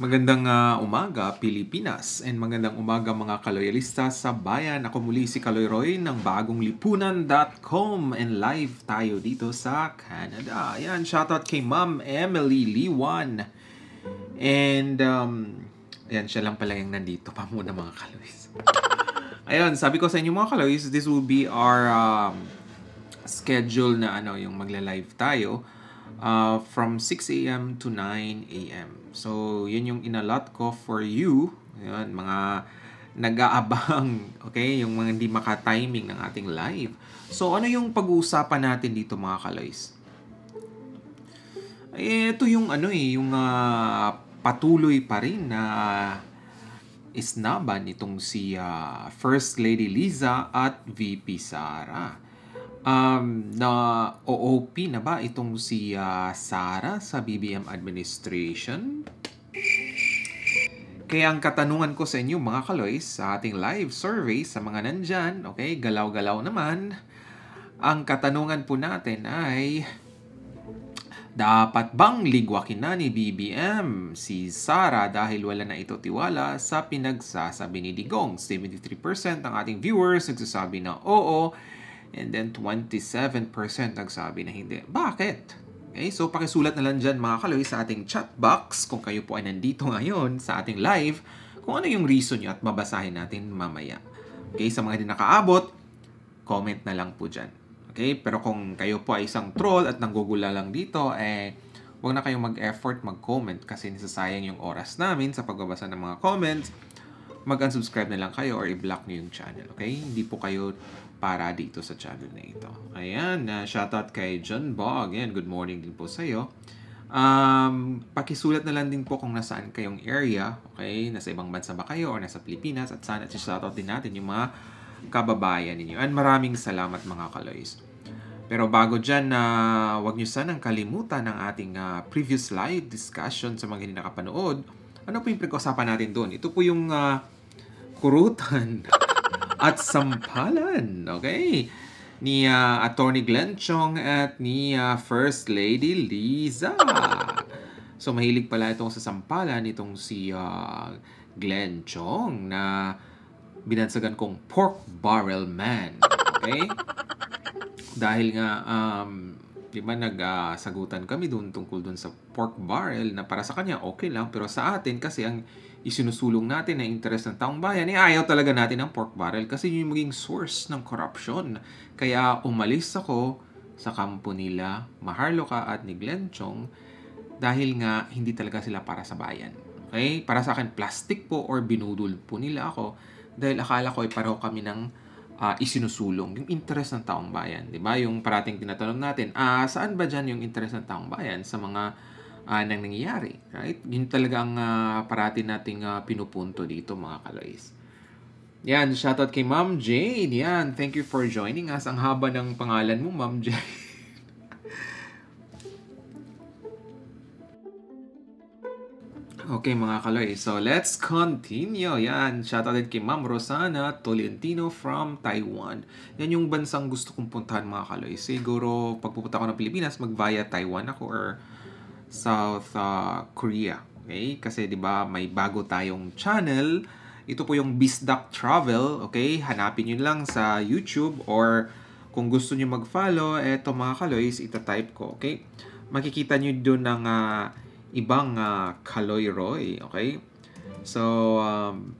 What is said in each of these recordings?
Magandang uh, umaga Pilipinas and magandang umaga mga kaloyalista sa bayan. Ako muli si Kaloy Roy ng bagong lipunan.com and live tayo dito sa Canada. Ayan, shoutout kay Ma'am Emily Liwan. And um, ayan, siya lang pala yung nandito pa muna mga kaloys. Ayan, sabi ko sa inyo mga kaloys, this will be our um, schedule na ano, yung magla-live tayo uh, from 6 a.m. to 9 a.m. So, yun yung inalot ko for you. Yun, mga nag-aabang, okay? Yung mga hindi makatiming ng ating live. So, ano yung pag-uusapan natin dito mga kaloys? Eh, ito yung ano eh, yung uh, patuloy pa rin na uh, isnaban itong si uh, First Lady Liza at VP Sara. Um, na OOP na ba itong si uh, ah, Sara sa BBM Administration? Kaya ang katanungan ko sa inyo mga kaloys sa ating live survey sa mga nandyan, okay, galaw-galaw naman. Ang katanungan po natin ay, dapat bang ligwakin na ni BBM si Sara dahil wala na ito tiwala sa pinagsasabi ni Digong? 73% ng ating viewers nagsasabi na oo, And then 27% nagsabi na hindi. Bakit? Okay, so pakisulat na lang dyan mga kaloy sa ating chat box kung kayo po ay nandito ngayon sa ating live kung ano yung reason nyo at babasahin natin mamaya. Okay, sa mga hindi nakaabot, comment na lang po dyan. Okay, pero kung kayo po ay isang troll at nanggugula lang dito, eh, huwag na kayong mag-effort mag-comment kasi nasasayang yung oras namin sa pagbabasa ng mga comments. Mag-unsubscribe na lang kayo or i-block niyo yung channel, okay? Hindi po kayo para dito sa channel na ito. Ayan, uh, shoutout kay John Bog. Ayan, good morning din po sa iyo. Um, pakisulat na lang din po kung nasaan kayong area, okay? Nasa ibang bansa ba kayo or nasa Pilipinas at sana at shoutout din natin yung mga kababayan ninyo. And maraming salamat mga kaloys. Pero bago dyan, na uh, wag nyo sanang kalimutan ang ating uh, previous live discussion sa mga hindi nakapanood. Ano po yung pinag-usapan natin doon? Ito po yung uh, kurutan. at sampalan. Okay? Ni uh, Attorney Glenn Chong at ni uh, First Lady Liza. So mahilig pala itong sa sampalan itong si uh, Glenn Chong na binansagan kong pork barrel man. Okay? Dahil nga um, di ba nagsagutan uh, kami doon tungkol doon sa pork barrel na para sa kanya okay lang pero sa atin kasi ang isinusulong natin na interes ng taong bayan, eh ayaw talaga natin ng pork barrel kasi yun yung maging source ng corruption. Kaya umalis ako sa kampo nila Maharloka at ni Glenn Chong dahil nga hindi talaga sila para sa bayan. Okay? Para sa akin, plastic po or binudol po nila ako dahil akala ko ay pareho kami ng uh, isinusulong yung interes ng taong bayan. ba diba? Yung parating tinatanong natin, ah, saan ba dyan yung interes ng taong bayan sa mga uh, ng nangyayari. Right? Yun talaga ang uh, parati nating uh, pinupunto dito mga kalois. Yan, shoutout kay Ma'am Jane. Yan, thank you for joining us. Ang haba ng pangalan mo, Ma'am Jane. okay mga kaloy, so let's continue. Yan, shoutout din kay Ma'am Rosana Tolentino from Taiwan. Yan yung bansang gusto kong puntahan mga kaloy. Siguro pagpupunta ko ng Pilipinas, mag via Taiwan ako or South uh, Korea. Okay? Kasi 'di ba may bago tayong channel. Ito po yung Bisduck Travel, okay? Hanapin niyo lang sa YouTube or kung gusto niyo mag-follow, eto mga kaloys, ita-type ko, okay? Makikita niyo doon ng uh, ibang uh, Kaloy Roy, okay? So, um,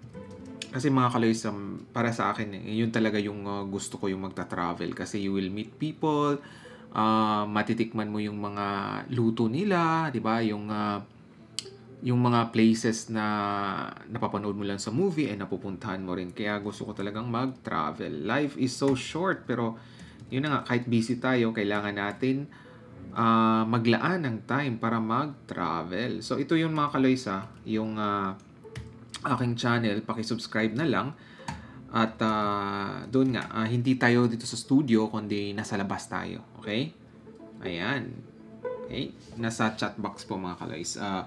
kasi mga kaloys, um, para sa akin, eh, yun talaga yung uh, gusto ko yung magta-travel. Kasi you will meet people, uh, matitikman mo yung mga luto nila, 'di ba? Yung uh, yung mga places na napapanood mo lang sa movie and napupuntahan mo rin. Kaya gusto ko talagang mag-travel. Life is so short pero yun na nga, kahit busy tayo, kailangan natin uh, maglaan ng time para mag-travel. So ito yung mga kaloysa, yung uh, aking channel, paki-subscribe na lang at uh, ah, doon nga, uh, hindi tayo dito sa studio, kundi nasa labas tayo. Okay? Ayan. Okay? Nasa chat box po mga kaloys. Uh, ah,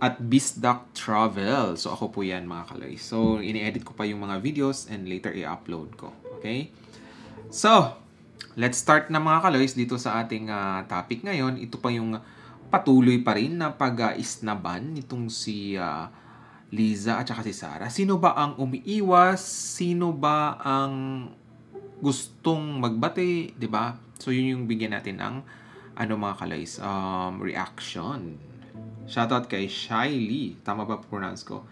at Bisduck Travel. So ako po yan mga kaloys. So ini-edit ko pa yung mga videos and later i-upload ko. Okay? So, let's start na mga kaloys dito sa ating uh, topic ngayon. Ito pa yung patuloy pa rin na pag-isnaban uh, nitong si... Uh, Liza at saka si Sara, Sino ba ang umiiwas? Sino ba ang gustong magbati, 'di ba? So, yun yung bigyan natin ng ano mga kalays, um, reaction. Shoutout kay Shiley. Tama ba pronounce ko?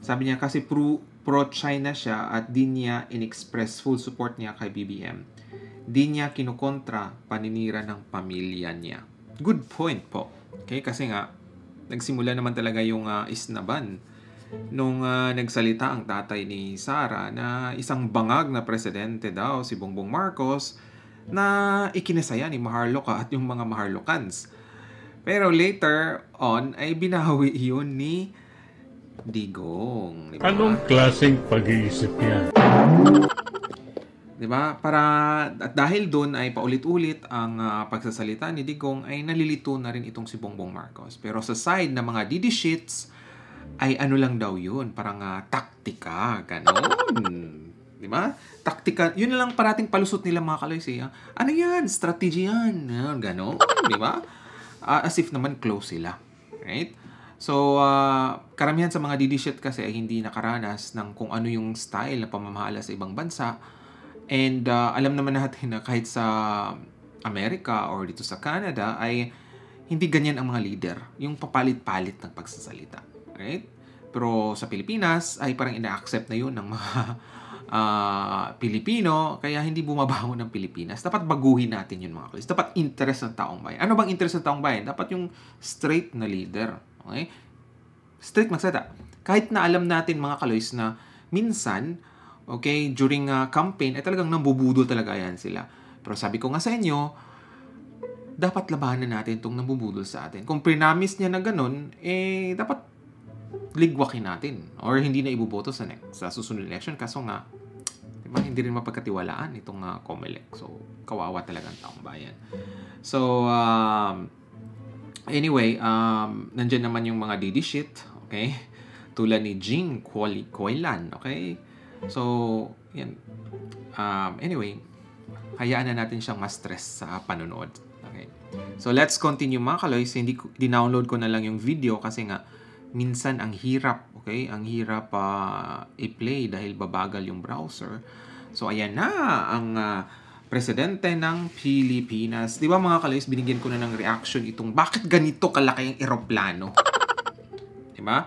Sabi niya kasi pro, pro-China siya at di niya in-express full support niya kay BBM. Di niya kinukontra paninira ng pamilya niya. Good point po. Okay, kasi nga, nagsimula naman talaga yung uh, ah, isnaban nung uh, nagsalita ang tatay ni Sara na isang bangag na presidente daw si Bongbong Marcos na ikinasaya ni Maharloka at yung mga Maharlocans. Pero later on ay binawi iyon ni Digong. Diba? Anong klaseng pag-iisip yan? 'di ba? Para at dahil doon ay paulit-ulit ang uh, pagsasalita ni Digong ay nalilito na rin itong si Bongbong Marcos. Pero sa side ng mga Didi sheets, ay ano lang daw yun, parang uh, taktika, ganon. Di ba? Taktika, yun lang parating palusot nila mga kaloy siya. Ah. Ano yan? Strategy yan. Ah, ganon, di ba? Uh, as if naman close sila. Right? So, uh, karamihan sa mga didishit kasi ay hindi nakaranas ng kung ano yung style na pamamahala sa ibang bansa. And uh, alam naman natin na kahit sa Amerika or dito sa Canada ay hindi ganyan ang mga leader. Yung papalit-palit ng pagsasalita. Right? Pero sa Pilipinas ay parang ina-accept na yun ng mga uh, Pilipino, kaya hindi bumabango ng Pilipinas. Dapat baguhin natin yun mga kulis. Dapat interest ng taong bayan. Ano bang interest ng taong bayan? Dapat yung straight na leader. Okay? Straight magsalita. Kahit na alam natin mga kaloys na minsan, okay, during uh, campaign, ay talagang nambubudol talaga yan sila. Pero sabi ko nga sa inyo, dapat labanan natin itong nambubudol sa atin. Kung prinamis niya na ganun, eh, dapat ligwakin natin or hindi na ibuboto sa next sa susunod election kaso nga diba, hindi rin mapagkatiwalaan itong uh, COMELEC. So, kawawa talaga ang taong bayan. So, um, anyway, um, nandyan naman yung mga didi shit, okay? Tulad ni Jing Koilan, okay? So, yan. Um, anyway, hayaan na natin siyang ma-stress sa panonood. Okay? So, let's continue mga kaloy. Hindi, dinownload ko na lang yung video kasi nga minsan ang hirap, okay? Ang hirap pa uh, i-play dahil babagal yung browser. So ayan na ang uh, presidente ng Pilipinas. 'Di ba mga kalayos, binigyan ko na ng reaction itong bakit ganito kalaki ang eroplano? 'Di ba?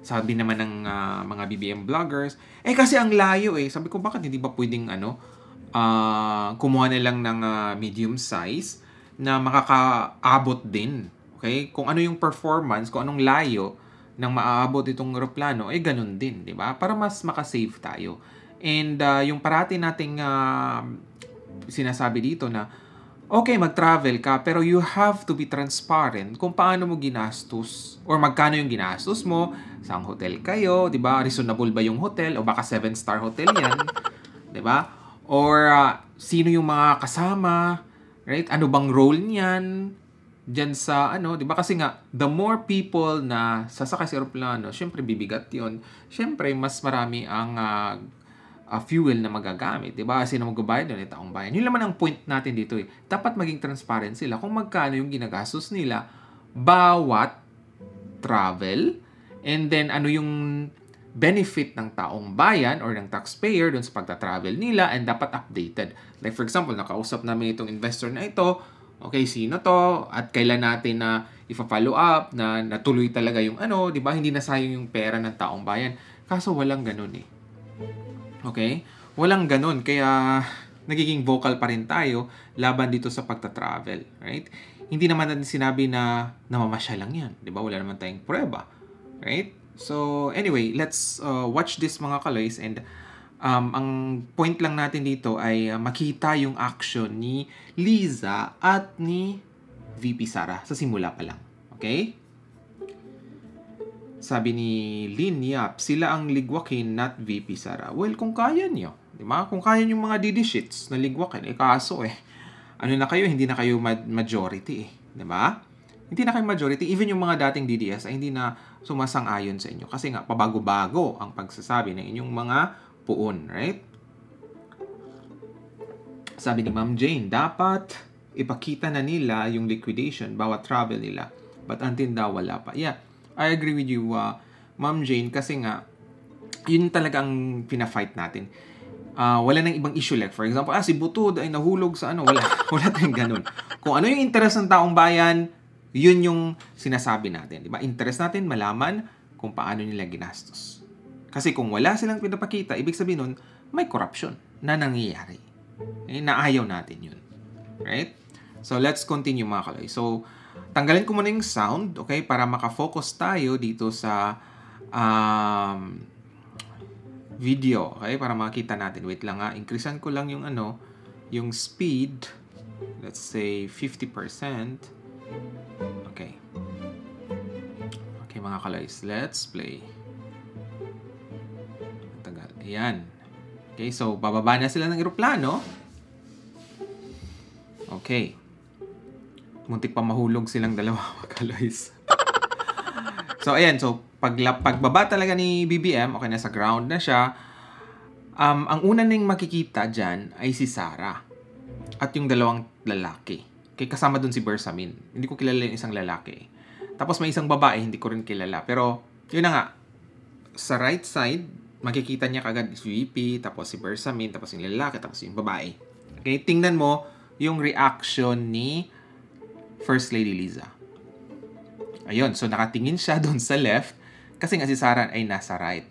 Sabi naman ng uh, mga BBM vloggers, eh kasi ang layo eh. Sabi ko bakit hindi ba pwedeng ano uh, kumuha na lang ng uh, medium size na makakaabot din. Okay? Kung ano yung performance, kung anong layo, nang maaabot itong eroplano, eh ganun din, di ba? Para mas makasave tayo. And uh, yung parati nating uh, sinasabi dito na, okay, mag-travel ka, pero you have to be transparent kung paano mo ginastos or magkano yung ginastos mo, saan hotel kayo, di ba? Reasonable ba yung hotel? O baka 7-star hotel yan, di ba? Or uh, sino yung mga kasama, right? Ano bang role niyan? dyan sa ano, 'di ba? Kasi nga the more people na sasakay sa eroplano, syempre bibigat 'yon. Syempre mas marami ang uh, uh, fuel na magagamit, 'di ba? Kasi Sino magbabayad nun? Taong bayan. Yun naman ang point natin dito eh. Dapat maging transparent sila kung magkano yung ginagastos nila bawat travel and then ano yung benefit ng taong bayan or ng taxpayer doon sa pagta-travel nila and dapat updated. Like for example, nakausap namin itong investor na ito, okay, sino to? At kailan natin na ipa-follow up, na natuloy talaga yung ano, di ba? Hindi nasayang yung pera ng taong bayan. Kaso walang ganun eh. Okay? Walang ganun. Kaya nagiging vocal pa rin tayo laban dito sa pagta-travel. Right? Hindi naman natin sinabi na namamasya lang yan. Di ba? Wala naman tayong prueba. Right? So, anyway, let's uh, watch this mga kaloys and um, ang point lang natin dito ay uh, makita yung action ni Liza at ni VP Sara sa simula pa lang. Okay? Sabi ni Lin Yap, sila ang ligwakin not VP Sara. Well, kung kaya nyo, di ba? Kung kaya yung mga DD sheets na ligwakin, eh kaso eh, ano na kayo, hindi na kayo majority eh, di ba? Hindi na kayo majority, even yung mga dating DDS ay hindi na sumasang-ayon sa inyo kasi nga pabago-bago ang pagsasabi ng inyong mga puon, right? Sabi ni Ma'am Jane, dapat ipakita na nila yung liquidation bawat travel nila. But until daw, wala pa. Yeah, I agree with you, uh, Ma'am Jane, kasi nga, yun talaga ang pina-fight natin. Uh, wala nang ibang issue like for example ah si Butod ay nahulog sa ano wala wala tayong ganun kung ano yung interes ng taong bayan yun yung sinasabi natin di ba interest natin malaman kung paano nila ginastos kasi kung wala silang pinapakita, ibig sabihin nun, may corruption na nangyayari. Eh, naayaw natin yun. Right? So, let's continue mga kaloy. So, tanggalin ko muna yung sound, okay? Para makafocus tayo dito sa um, video, okay? Para makita natin. Wait lang ha. increasean ko lang yung ano, yung speed. Let's say 50%. Okay. Okay mga kalays, let's play. Ayan. Okay, so bababa na sila ng eroplano. Okay. Muntik pa mahulog silang dalawa, Kalois. so, ayan. So, pag, pagbaba talaga ni BBM, okay, sa ground na siya. Um, ang una ning makikita dyan ay si Sarah at yung dalawang lalaki. Kay kasama dun si Bersamin. Hindi ko kilala yung isang lalaki. Tapos may isang babae, hindi ko rin kilala. Pero, yun na nga, sa right side makikita niya kagad si VP, tapos si Bersamin, tapos yung lalaki, tapos yung babae. Okay, tingnan mo yung reaction ni First Lady Liza. Ayun, so nakatingin siya doon sa left kasi nga si Sarah ay nasa right.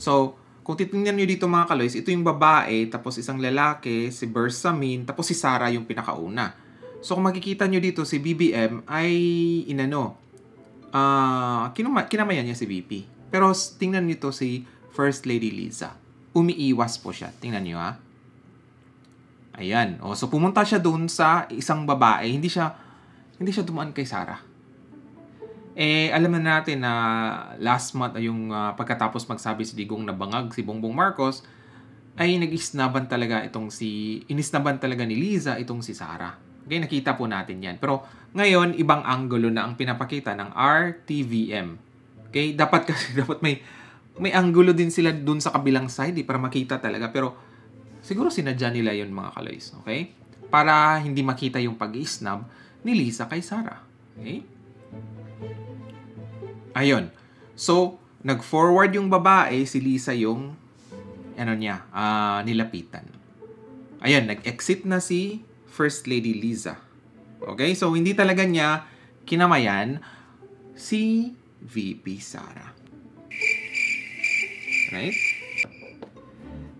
So, kung titingnan niyo dito mga kaloys, ito yung babae, tapos isang lalaki, si Bersamin, tapos si Sarah yung pinakauna. So, kung makikita niyo dito, si BBM ay inano, uh, ah, kinama- kinamayan niya si VP. Pero tingnan niyo to si First Lady Liza. Umiiwas po siya. Tingnan niyo ha. Ayan. Oh, so pumunta siya doon sa isang babae. Hindi siya hindi siya dumaan kay Sarah. Eh, alam na natin na last month ay yung uh, pagkatapos magsabi si Digong na bangag si Bongbong Marcos, ay nag-isnaban talaga itong si, inisnaban talaga ni Liza itong si Sarah. Okay, nakita po natin yan. Pero ngayon, ibang anggulo na ang pinapakita ng RTVM. Okay, dapat kasi, dapat may, may angulo din sila dun sa kabilang side eh, para makita talaga. Pero siguro sinadya nila yun mga kaloys. Okay? Para hindi makita yung pag-snub ni Lisa kay Sarah. Okay? Ayun. So, nag-forward yung babae, si Lisa yung ano niya, uh, nilapitan. Ayan, nag-exit na si First Lady Lisa. Okay? So, hindi talaga niya kinamayan si VP Sara right?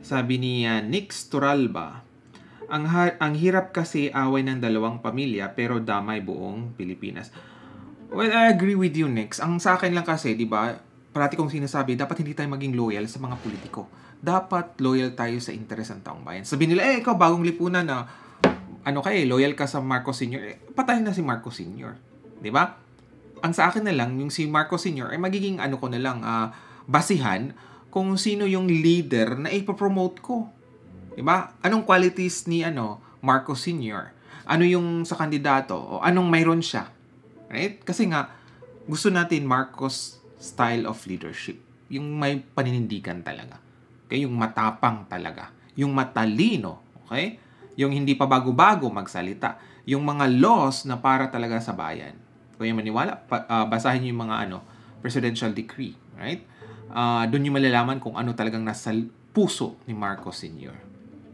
Sabi ni uh, ah, Nix Turalba, ang, ang hirap kasi away ng dalawang pamilya pero damay buong Pilipinas. Well, I agree with you, Nix. Ang sa akin lang kasi, di ba, parati kong sinasabi, dapat hindi tayo maging loyal sa mga politiko. Dapat loyal tayo sa interes ng taong bayan. Sabi nila, eh, ikaw, bagong lipunan na, ah, ano kay eh, loyal ka sa Marcos Sr. Eh, patayin na si Marcos Sr. Di ba? Ang sa akin na lang, yung si Marcos Sr. ay eh, magiging ano ko na lang, uh, basihan kung sino yung leader na ipopromote ko. Diba? Anong qualities ni ano, Marcos Sr.? Ano yung sa kandidato? O anong mayroon siya? Right? Kasi nga, gusto natin Marcos style of leadership. Yung may paninindigan talaga. Okay? Yung matapang talaga. Yung matalino. Okay? Yung hindi pa bago-bago magsalita. Yung mga laws na para talaga sa bayan. Kung yung maniwala, pa, uh, basahin yung mga ano, presidential decree. Right? uh, ah, doon nyo malalaman kung ano talagang nasa puso ni Marcos Sr.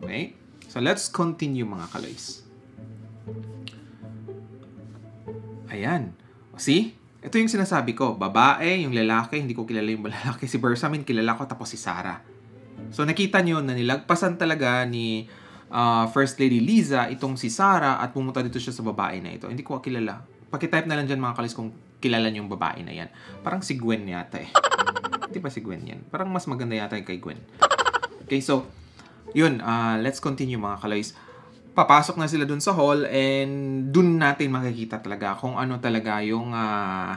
Okay? So, let's continue mga kaloys. Ayan. See? Ito yung sinasabi ko. Babae, yung lalaki, hindi ko kilala yung lalaki. Si Bersamin, kilala ko, tapos si Sarah. So, nakita nyo na nilagpasan talaga ni uh, First Lady Liza itong si Sarah at pumunta dito siya sa babae na ito. Hindi ko kilala. Pakitype na lang dyan mga kalis kung kilala nyo yung babae na yan. Parang si Gwen yata eh. Di ba si Gwen yan? Parang mas maganda yata kay Gwen. Okay, so, yun. Uh, let's continue mga kalays. Papasok na sila dun sa hall and dun natin makikita talaga kung ano talaga yung uh,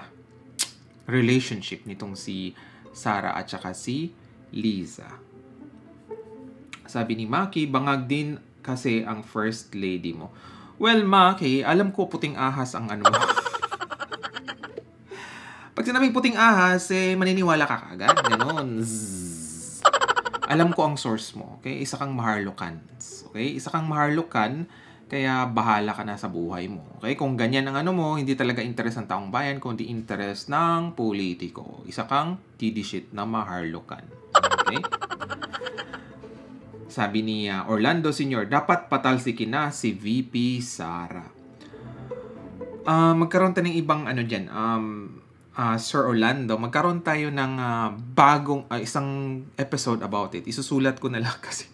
relationship nitong si Sarah at saka si Lisa. Sabi ni Maki, bangag din kasi ang first lady mo. Well, Maki, alam ko puting ahas ang ano Pag sinabing puting ahas, eh, maniniwala ka kagad. Ganon. Alam ko ang source mo. Okay? Isa kang maharlokans. Okay? Isa kang maharlokan, kaya bahala ka na sa buhay mo. Okay? Kung ganyan ang ano mo, hindi talaga interes ng taong bayan, kundi interes ng politiko. Isa kang kidishit na maharlokan. Okay? Sabi ni uh, Orlando Senior, dapat patalsikin na si VP Sara. Uh, magkaroon tayo ng ibang ano dyan. Um, uh, Sir Orlando, magkaroon tayo ng uh, bagong uh, isang episode about it. Isusulat ko na lang kasi.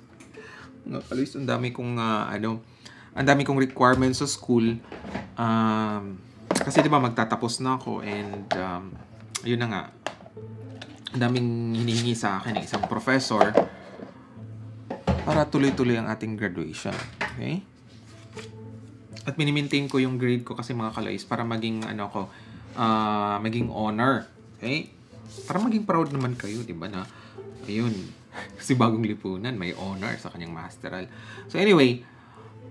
At least ang dami kong uh, ano, ang dami kong requirements sa school. Um, kasi 'di ba magtatapos na ako and um, yun na nga. Ang daming hinihingi sa akin ng eh, isang professor para tuloy-tuloy ang ating graduation. Okay? At minimaintain ko yung grade ko kasi mga kalais para maging ano ko, uh, maging honor. Okay? Para maging proud naman kayo, di ba na? Ayun, si bagong lipunan, may honor sa kanyang masteral. So anyway,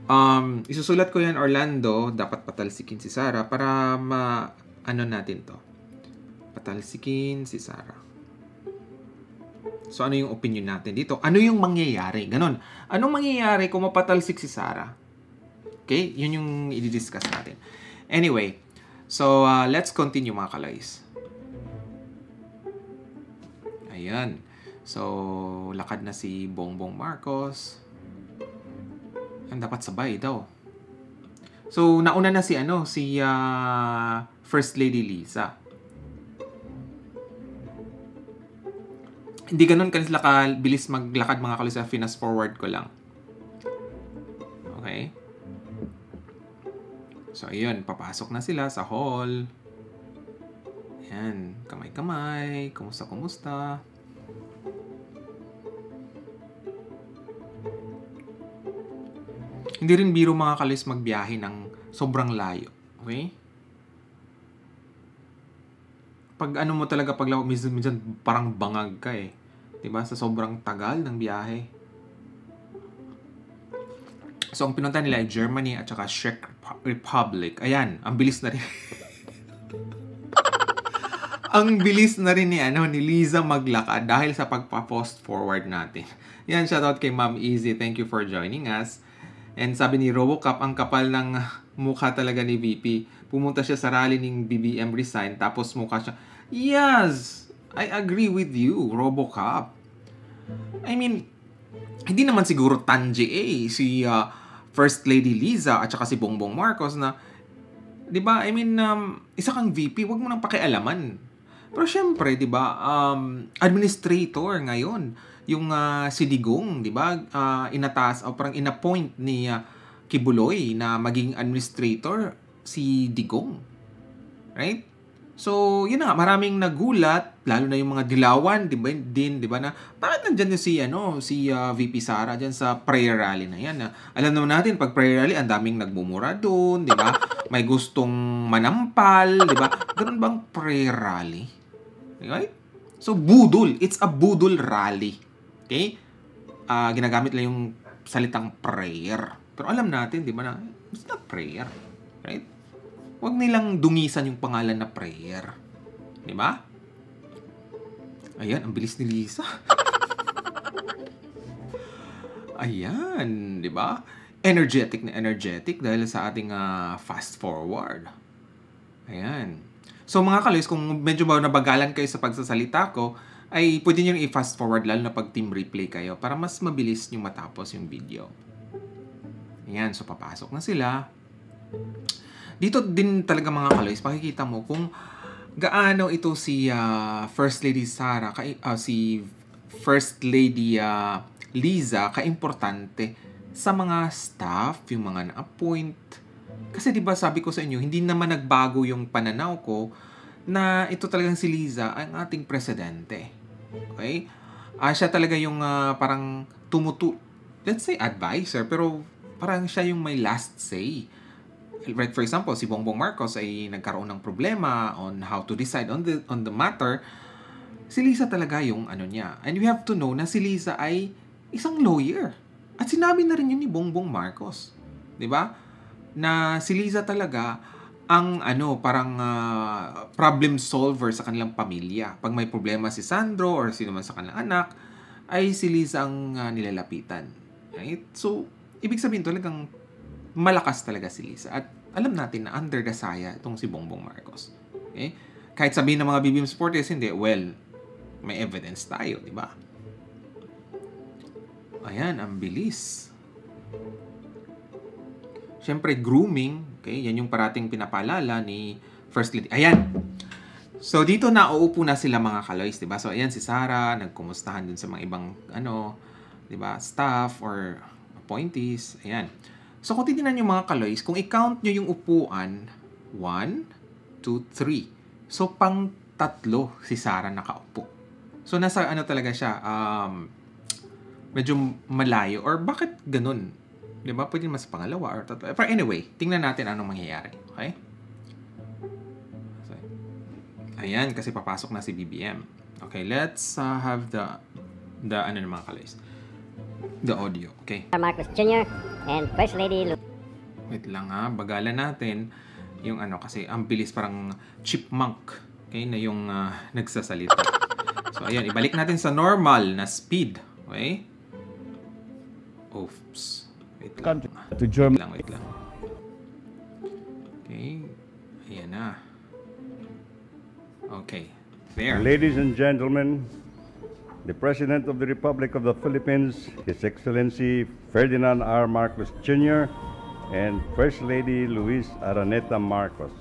um, isusulat ko yan Orlando, dapat patalsikin si Sara para ma, ano natin to. Patalsikin si Sara. So ano yung opinion natin dito? Ano yung mangyayari? Ganon. Anong mangyayari kung mapatalsik si Sara? Okay? Yun yung i-discuss natin. Anyway, So, uh, let's continue mga kalays. Ayan. So, lakad na si Bongbong Marcos. Ang dapat sabay daw. So, nauna na si ano, si uh, First Lady Lisa. Hindi ganun kanila bilis maglakad mga kalusa, ah, finas forward ko lang. Okay. So, ayun, papasok na sila sa hall. Ayan, kamay-kamay, kumusta-kumusta. Hindi rin biro mga kalis magbiyahe ng sobrang layo. Okay? Pag ano mo talaga pag minsan, minsan parang bangag ka eh. 'Di ba? Sa sobrang tagal ng biyahe. So, ang pinunta nila ay Germany at saka Czech Republic. Ayan, ang bilis na rin. ang bilis na rin ni, ano, ni Liza maglakad dahil sa pagpa-post forward natin. Yan, shoutout kay Ma'am Easy. Thank you for joining us. And sabi ni Robocop, ang kapal ng mukha talaga ni VP. Pumunta siya sa rally ng BBM resign, tapos mukha siya. Yes! I agree with you, Robocop. I mean, hindi naman siguro tanje eh, si uh, First Lady Liza at saka si Bongbong Marcos na, di ba, I mean, um, isa kang VP, wag mo nang pakialaman. Pero syempre, di ba, um, administrator ngayon, yung uh, si Digong, di ba, uh, ah, inatas, o parang inappoint ni uh, Kibuloy na maging administrator si Digong. Right? So, yun na maraming nagulat, lalo na yung mga dilawan, di ba, din, di ba, na bakit nandyan yung si, ano, si uh, ah, VP Sara dyan sa prayer rally na yan. Na, alam naman natin, pag prayer rally, ang daming nagmumura doon, di ba? May gustong manampal, di ba? Ganun bang prayer rally? Right? So, budol. It's a budol rally. Okay? Uh, ginagamit lang yung salitang prayer. Pero alam natin, di ba, na it's not prayer. Right? wag nilang dungisan yung pangalan na prayer. Di ba? Ayan, ang bilis ni Lisa. Ayan, di ba? Energetic na energetic dahil sa ating uh, fast forward. Ayan. So mga kalis, kung medyo ba nabagalan kayo sa pagsasalita ko, ay pwede nyo i-fast forward lalo na pag team replay kayo para mas mabilis nyo matapos yung video. Ayan, so papasok na sila dito din talaga mga kaloys, makikita mo kung gaano ito si uh, First Lady Sarah, ka, uh, ah, si First Lady uh, Liza kaimportante sa mga staff, yung mga na-appoint. Kasi 'di ba sabi ko sa inyo, hindi naman nagbago yung pananaw ko na ito talagang si Liza ang ating presidente. Okay? Uh, siya talaga yung uh, parang tumutu let's say advisor pero parang siya yung may last say like for example, si Bongbong Marcos ay nagkaroon ng problema on how to decide on the, on the matter, si Lisa talaga yung ano niya. And you have to know na si Lisa ay isang lawyer. At sinabi na rin yun ni Bongbong Marcos. 'di ba? Na si Lisa talaga ang ano parang uh, problem solver sa kanilang pamilya. Pag may problema si Sandro or sino man sa kanilang anak, ay si Lisa ang uh, nilalapitan. Right? So, ibig sabihin talagang malakas talaga si Lisa. At alam natin na under the saya itong si Bongbong Marcos. Okay? Kahit sabihin ng mga BBM supporters, hindi. Well, may evidence tayo, di ba? Ayan, ang bilis. Siyempre, grooming. Okay, yan yung parating pinapalala ni First Lady. Ayan! So, dito na uupo na sila mga kaloys, di ba? So, ayan si Sarah, nagkumustahan dun sa mga ibang, ano, di ba, staff or appointees. Ayan. So kung titignan nyo mga kaloys, kung i-count nyo yung upuan, 1, 2, 3. So pang tatlo si Sarah nakaupo. So nasa ano talaga siya, um, medyo malayo. Or bakit ganun? Di ba? Pwede mas pangalawa or tatlo. But anyway, tingnan natin anong mangyayari. Okay? Ayan, kasi papasok na si BBM. Okay, let's uh, have the the ano ng mga kalays. The audio, okay. Marcos Jr. and First Lady Lu Wait lang ha, bagalan natin yung ano kasi ang bilis parang chipmunk okay na yung uh, nagsasalita. So ayan, ibalik natin sa normal na speed, okay? Oops. Wait lang. To Germany. Wait lang, wait lang. Okay. Ayan na. Ah. Okay. There. Ladies and gentlemen, the President of the Republic of the Philippines, His Excellency Ferdinand R. Marcos Jr., and First Lady Luis Araneta Marcos.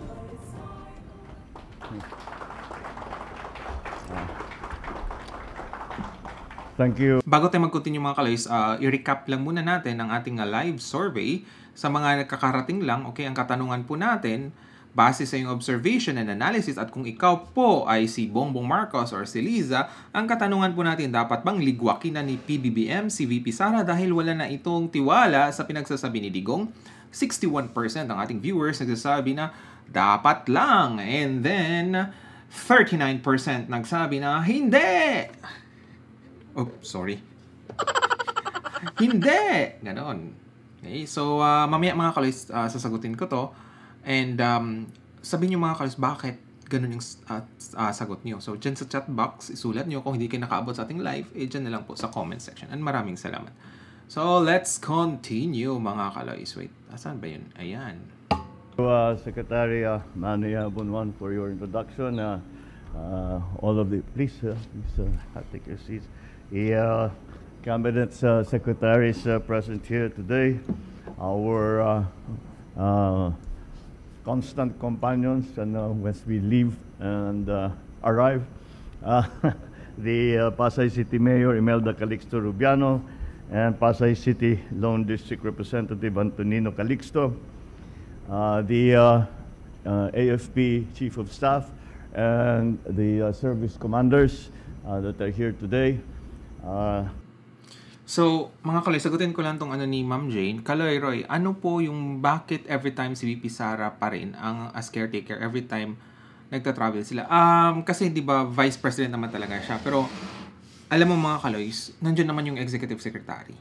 Thank you. Bago tayo mag-continue mga kalays, uh, ah, i-recap lang muna natin ang ating ah, live survey. Sa mga nakakarating lang, okay, ang katanungan po natin, Base sa iyong observation and analysis at kung ikaw po ay si Bongbong Marcos or si Liza, ang katanungan po natin dapat bang ligwakin na ni PBBM si VP Sara dahil wala na itong tiwala sa pinagsasabi ni Digong? 61% ang ating viewers nagsasabi na dapat lang and then 39% nagsabi na hindi! Oh, sorry. hindi! Ganon. Okay, so, uh, mamaya mga kalis, uh, ah, sasagutin ko to. And um, sabihin nyo mga kalos, bakit ganun yung uh, uh, sagot nyo. So, dyan sa chat box, isulat nyo kung hindi kayo nakaabot sa ating live, eh dyan na lang po sa comment section. And maraming salamat. So, let's continue mga kalois. Wait, asan ba yun? Ayan. To, uh, Secretary uh, Manny Bunwan for your introduction. Uh, uh, all of the, please, uh, please uh, take your seats. The uh, cabinet uh, is uh, present here today, our uh, uh, constant companions and uh, once we leave and uh, arrive uh, the uh, Pasay City Mayor Imelda Calixto Rubiano and Pasay City Lone District Representative Antonino Calixto uh, the uh, uh, AFP Chief of Staff and the service commanders that are here today So, mga kaloy, sagutin ko lang tong ano ni Ma'am Jane. Kaloy Roy, ano po yung bakit every time si VP Sara pa rin ang as caretaker every time nagta-travel sila? Um, kasi hindi ba vice president naman talaga siya. Pero alam mo mga kaloy, nandiyan naman yung executive secretary.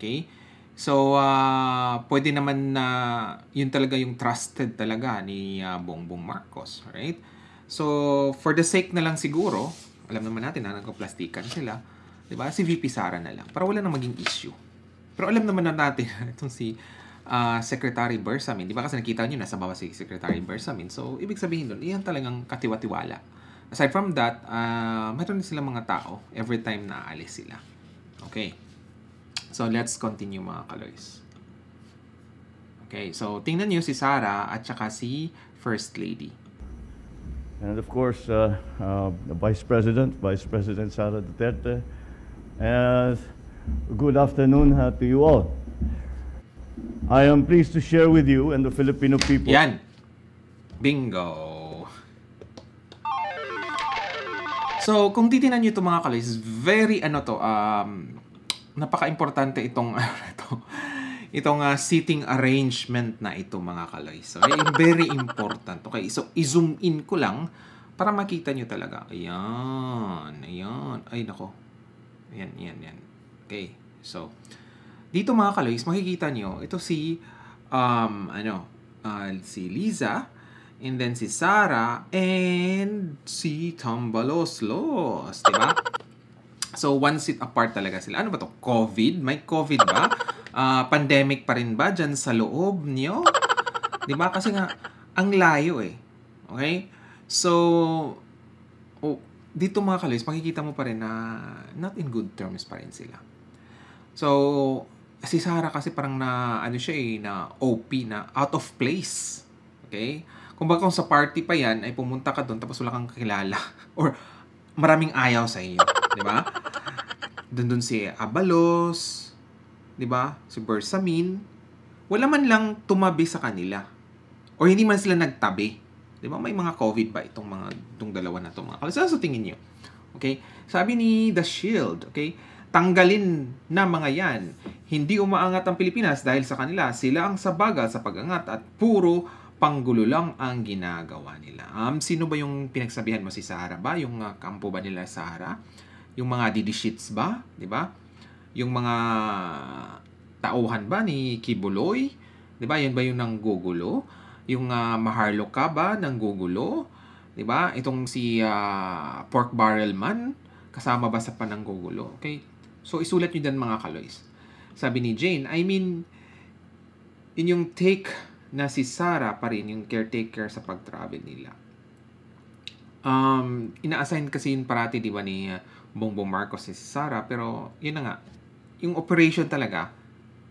Okay? So, uh, pwede naman na yun talaga yung trusted talaga ni uh, Bongbong Marcos, right? So, for the sake na lang siguro, alam naman natin na nagka-plastikan sila, 'Di ba? Si VP Sara na lang. Para wala nang maging issue. Pero alam naman na natin itong si uh, Secretary Bersamin. Di ba kasi nakita niyo nasa baba si Secretary Bersamin. So, ibig sabihin doon, iyan talagang katiwa-tiwala. Aside from that, uh, meron silang mga tao every time na aalis sila. Okay. So, let's continue mga kaloys. Okay, so tingnan niyo si Sara at saka si First Lady. And of course, uh, uh, Vice President, Vice President Sara Duterte, Uh, good afternoon uh, to you all. I am pleased to share with you and the Filipino people. Yan. Bingo. So, kung titingnan niyo ito mga kalis, very ano to, um, napaka-importante itong, ito, ano itong uh, seating arrangement na ito mga kaloy. So, okay? very important. Okay, so i-zoom in ko lang para makita nyo talaga. Ayan, ayan. Ay, nako. Yan, yan, yan. Okay. So, dito mga kaloys, makikita nyo, ito si, um, ano, uh, si Liza, and then si Sara, and si Tambaloslos, ba? So, one seat apart talaga sila. Ano ba to? COVID? May COVID ba? Uh, pandemic pa rin ba dyan sa loob nyo? ba? Kasi nga, ang layo eh. Okay? So, oh, dito mga kalis, makikita mo pa rin na not in good terms pa rin sila. So, si Sarah kasi parang na, ano siya eh, na OP, na out of place. Okay? Kung baga kung sa party pa yan, ay pumunta ka doon tapos wala kang kakilala. Or maraming ayaw sa iyo. Di ba? Doon doon si Abalos, di ba? Si Bersamin. Wala man lang tumabi sa kanila. Or hindi man sila nagtabi 'Di ba may mga COVID ba itong mga itong dalawa na to mga kalis? Ano sa tingin niyo? Okay? Sabi ni The Shield, okay? Tanggalin na mga 'yan. Hindi umaangat ang Pilipinas dahil sa kanila. Sila ang sabaga sa pagangat at puro panggulo lang ang ginagawa nila. Um, sino ba yung pinagsabihan mo si Sahara ba? Yung uh, kampo ba nila Sahara? Yung mga didishits ba? Di ba? Yung mga tauhan ba ni Kibuloy? ba? Yan ba yung nanggugulo? yung uh, Maharlo ka ba ng gugulo? 'Di ba? Itong si uh, Pork Barrel Man kasama ba sa pananggugulo? Okay? So isulat niyo din mga kaloys. Sabi ni Jane, I mean yung take na si Sarah pa rin yung caretaker sa pag-travel nila. Um, ina-assign kasi yun parati, di ba, ni ah, Bongbong Marcos si Sara. Pero, yun na nga. Yung operation talaga,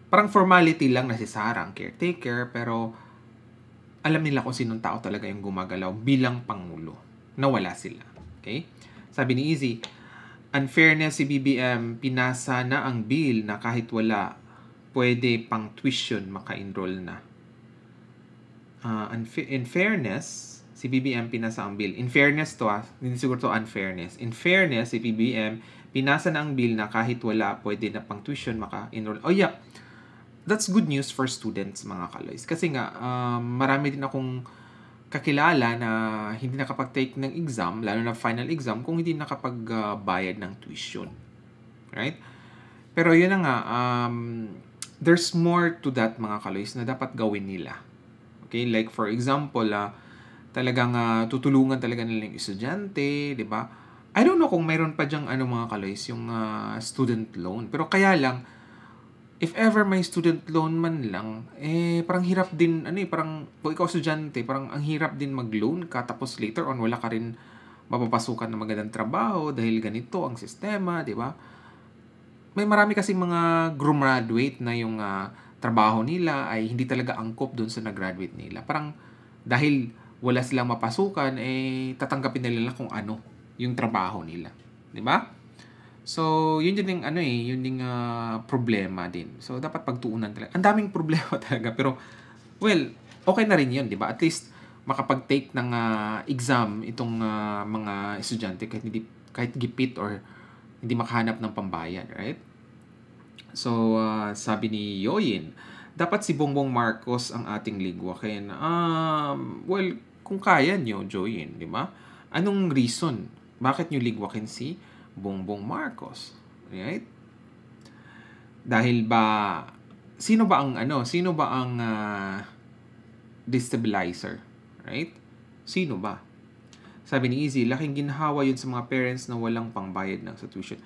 parang formality lang na si Sara ang caretaker. Pero, alam nila kung sinong tao talaga yung gumagalaw bilang pangulo. Nawala sila. Okay? Sabi ni Easy, unfairness si BBM, pinasa na ang bill na kahit wala, pwede pang tuition maka-enroll na. Uh, unfa- in fairness, si BBM pinasa ang bill. In fairness to, ah, hindi siguro to unfairness. In fairness, si BBM pinasa na ang bill na kahit wala, pwede na pang tuition maka-enroll. Oh yeah, that's good news for students mga kaloys. Kasi nga, um, marami din akong kakilala na hindi nakapag-take ng exam, lalo na final exam, kung hindi nakapag-bayad ng tuition. Right? Pero yun na nga, um, there's more to that mga kaloys na dapat gawin nila. Okay? Like for example, uh, talagang uh, tutulungan talaga nila yung estudyante, di ba? I don't know kung mayroon pa dyang ano mga kaloys, yung uh, student loan. Pero kaya lang, if ever may student loan man lang, eh parang hirap din, ano eh, parang kung ikaw estudyante, parang ang hirap din mag-loan ka tapos later on wala ka rin mapapasukan ng magandang trabaho dahil ganito ang sistema, di ba? May marami kasi mga graduate na yung uh, trabaho nila ay hindi talaga angkop doon sa nag-graduate nila. Parang dahil wala silang mapasukan, eh tatanggapin nila kung ano yung trabaho nila. Di ba? So, yun din yung ano eh, yun din uh, ah, problema din. So, dapat pagtuunan talaga. Ang daming problema talaga. Pero, well, okay na rin yun, di ba? At least, makapag-take ng uh, exam itong uh, mga estudyante kahit hindi kahit gipit or hindi makahanap ng pambayad, right? So, uh, sabi ni Yoyin, dapat si Bongbong Marcos ang ating Kaya, Um, well, kung kaya nyo, Joyin, di ba? Anong reason? Bakit nyo ligwakin si Bongbong Marcos. Right? Dahil ba sino ba ang ano, sino ba ang uh, destabilizer, right? Sino ba? Sabi ni Easy, laking ginhawa yun sa mga parents na walang pangbayad ng sa tuition.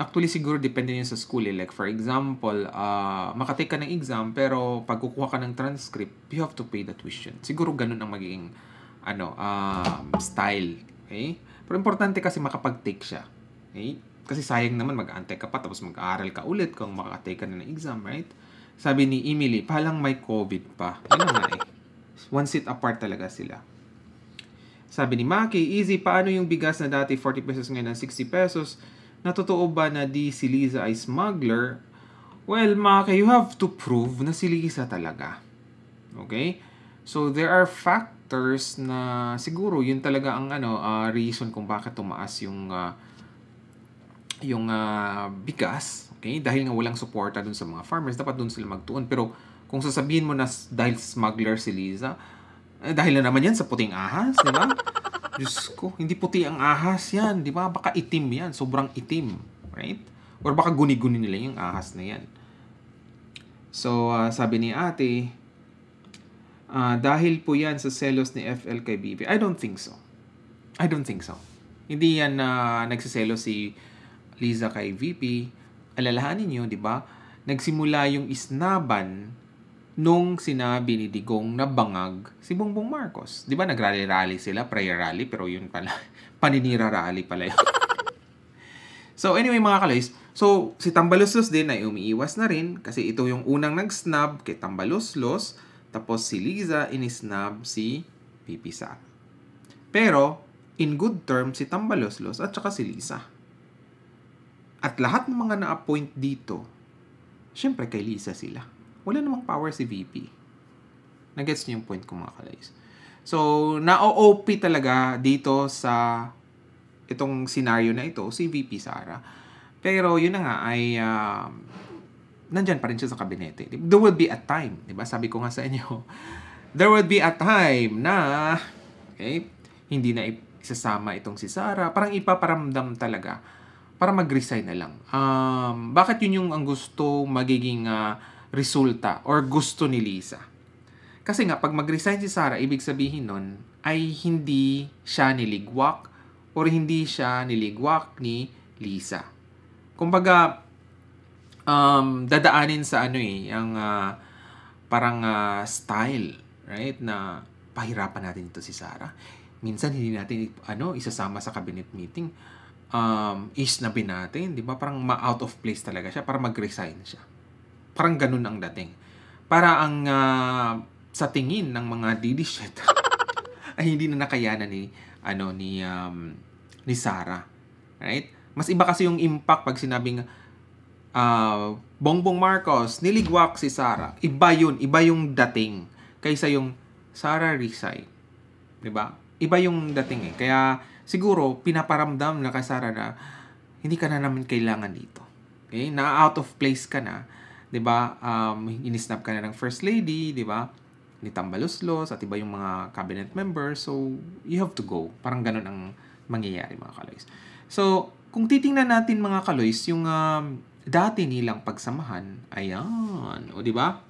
Actually, siguro depende yun sa school. Eh. Like, for example, uh, makatake ka ng exam, pero pag kukuha ka ng transcript, you have to pay the tuition. Siguro ganun ang magiging ano, um, style. Okay? Pero importante kasi makapag-take siya. Okay? Kasi sayang naman mag antay ka pa tapos mag-aaral ka ulit kung makaka-take ka na ng exam, right? Sabi ni Emily, palang may COVID pa. Ano nga eh. One seat apart talaga sila. Sabi ni Maki, easy, paano yung bigas na dati 40 pesos ngayon ng 60 pesos? Natotoo ba na di si Liza ay smuggler? Well, Maki, you have to prove na si Liza talaga. Okay? So, there are facts factors na siguro yun talaga ang ano uh, reason kung bakit tumaas yung uh, yung uh, bigas okay dahil nga walang suporta dun sa mga farmers dapat dun sila magtuon pero kung sasabihin mo na dahil smuggler si Liza eh, dahil na naman yan sa puting ahas di ba Diyos ko, hindi puti ang ahas yan, di ba? Baka itim yan, sobrang itim, right? Or baka guni-guni nila yung ahas na yan. So, uh, sabi ni ate, Uh, dahil po yan sa selos ni FL kay BB. I don't think so. I don't think so. Hindi yan na uh, nagsiselo si Liza kay VP. Alalahanin niyo, di ba? Nagsimula yung isnaban nung sinabi ni Digong na bangag si Bongbong Marcos. Di ba nagrally-rally sila, prayer rally, pero yun pala, paninira rally pala yun. so anyway mga kaloys, so si Tambaluslos din ay umiiwas na rin kasi ito yung unang nag-snub kay Tambaluslos tapos si Liza inisnab si Pipisat. Pero, in good term si Tambaloslos at saka si Lisa. At lahat ng mga na-appoint dito, syempre kay Lisa sila. Wala namang power si VP. Nag-gets niyo yung point ko mga kalays. So, na-OOP talaga dito sa itong scenario na ito, si VP Sara. Pero yun na nga ay uh, nandyan pa rin siya sa kabinete. There will be a time, di ba? Sabi ko nga sa inyo, there will be a time na, okay, hindi na isasama itong si Sarah. Parang ipaparamdam talaga para mag-resign na lang. Um, bakit yun yung ang gusto magiging uh, resulta or gusto ni Lisa? Kasi nga, pag mag-resign si Sarah, ibig sabihin nun ay hindi siya niligwak or hindi siya niligwak ni Lisa. Kumbaga, um, dadaanin sa ano eh, ang uh, parang uh, style, right? Na pahirapan natin ito si Sarah. Minsan hindi natin ano isasama sa cabinet meeting. Um, is na natin, 'di ba? Parang ma-out of place talaga siya para mag-resign siya. Parang ganun ang dating. Para ang uh, sa tingin ng mga didishit ay hindi na nakayanan ni ano ni um, ni Sarah. Right? Mas iba kasi yung impact pag sinabing uh, Bongbong Marcos, niligwak si Sara. Iba yun. Iba yung dating. Kaysa yung Sara resign. ba? Diba? Iba yung dating eh. Kaya siguro pinaparamdam na kay Sara na hindi ka na namin kailangan dito. Okay? Na out of place ka na. 'di ba? Um inisnap ka na ng first lady, 'di ba? Ni Tambaloslos at iba yung mga cabinet members. So you have to go. Parang ganun ang mangyayari mga kaloys. So kung titingnan natin mga kaloys yung um, dati nilang pagsamahan. Ayan. O, di ba?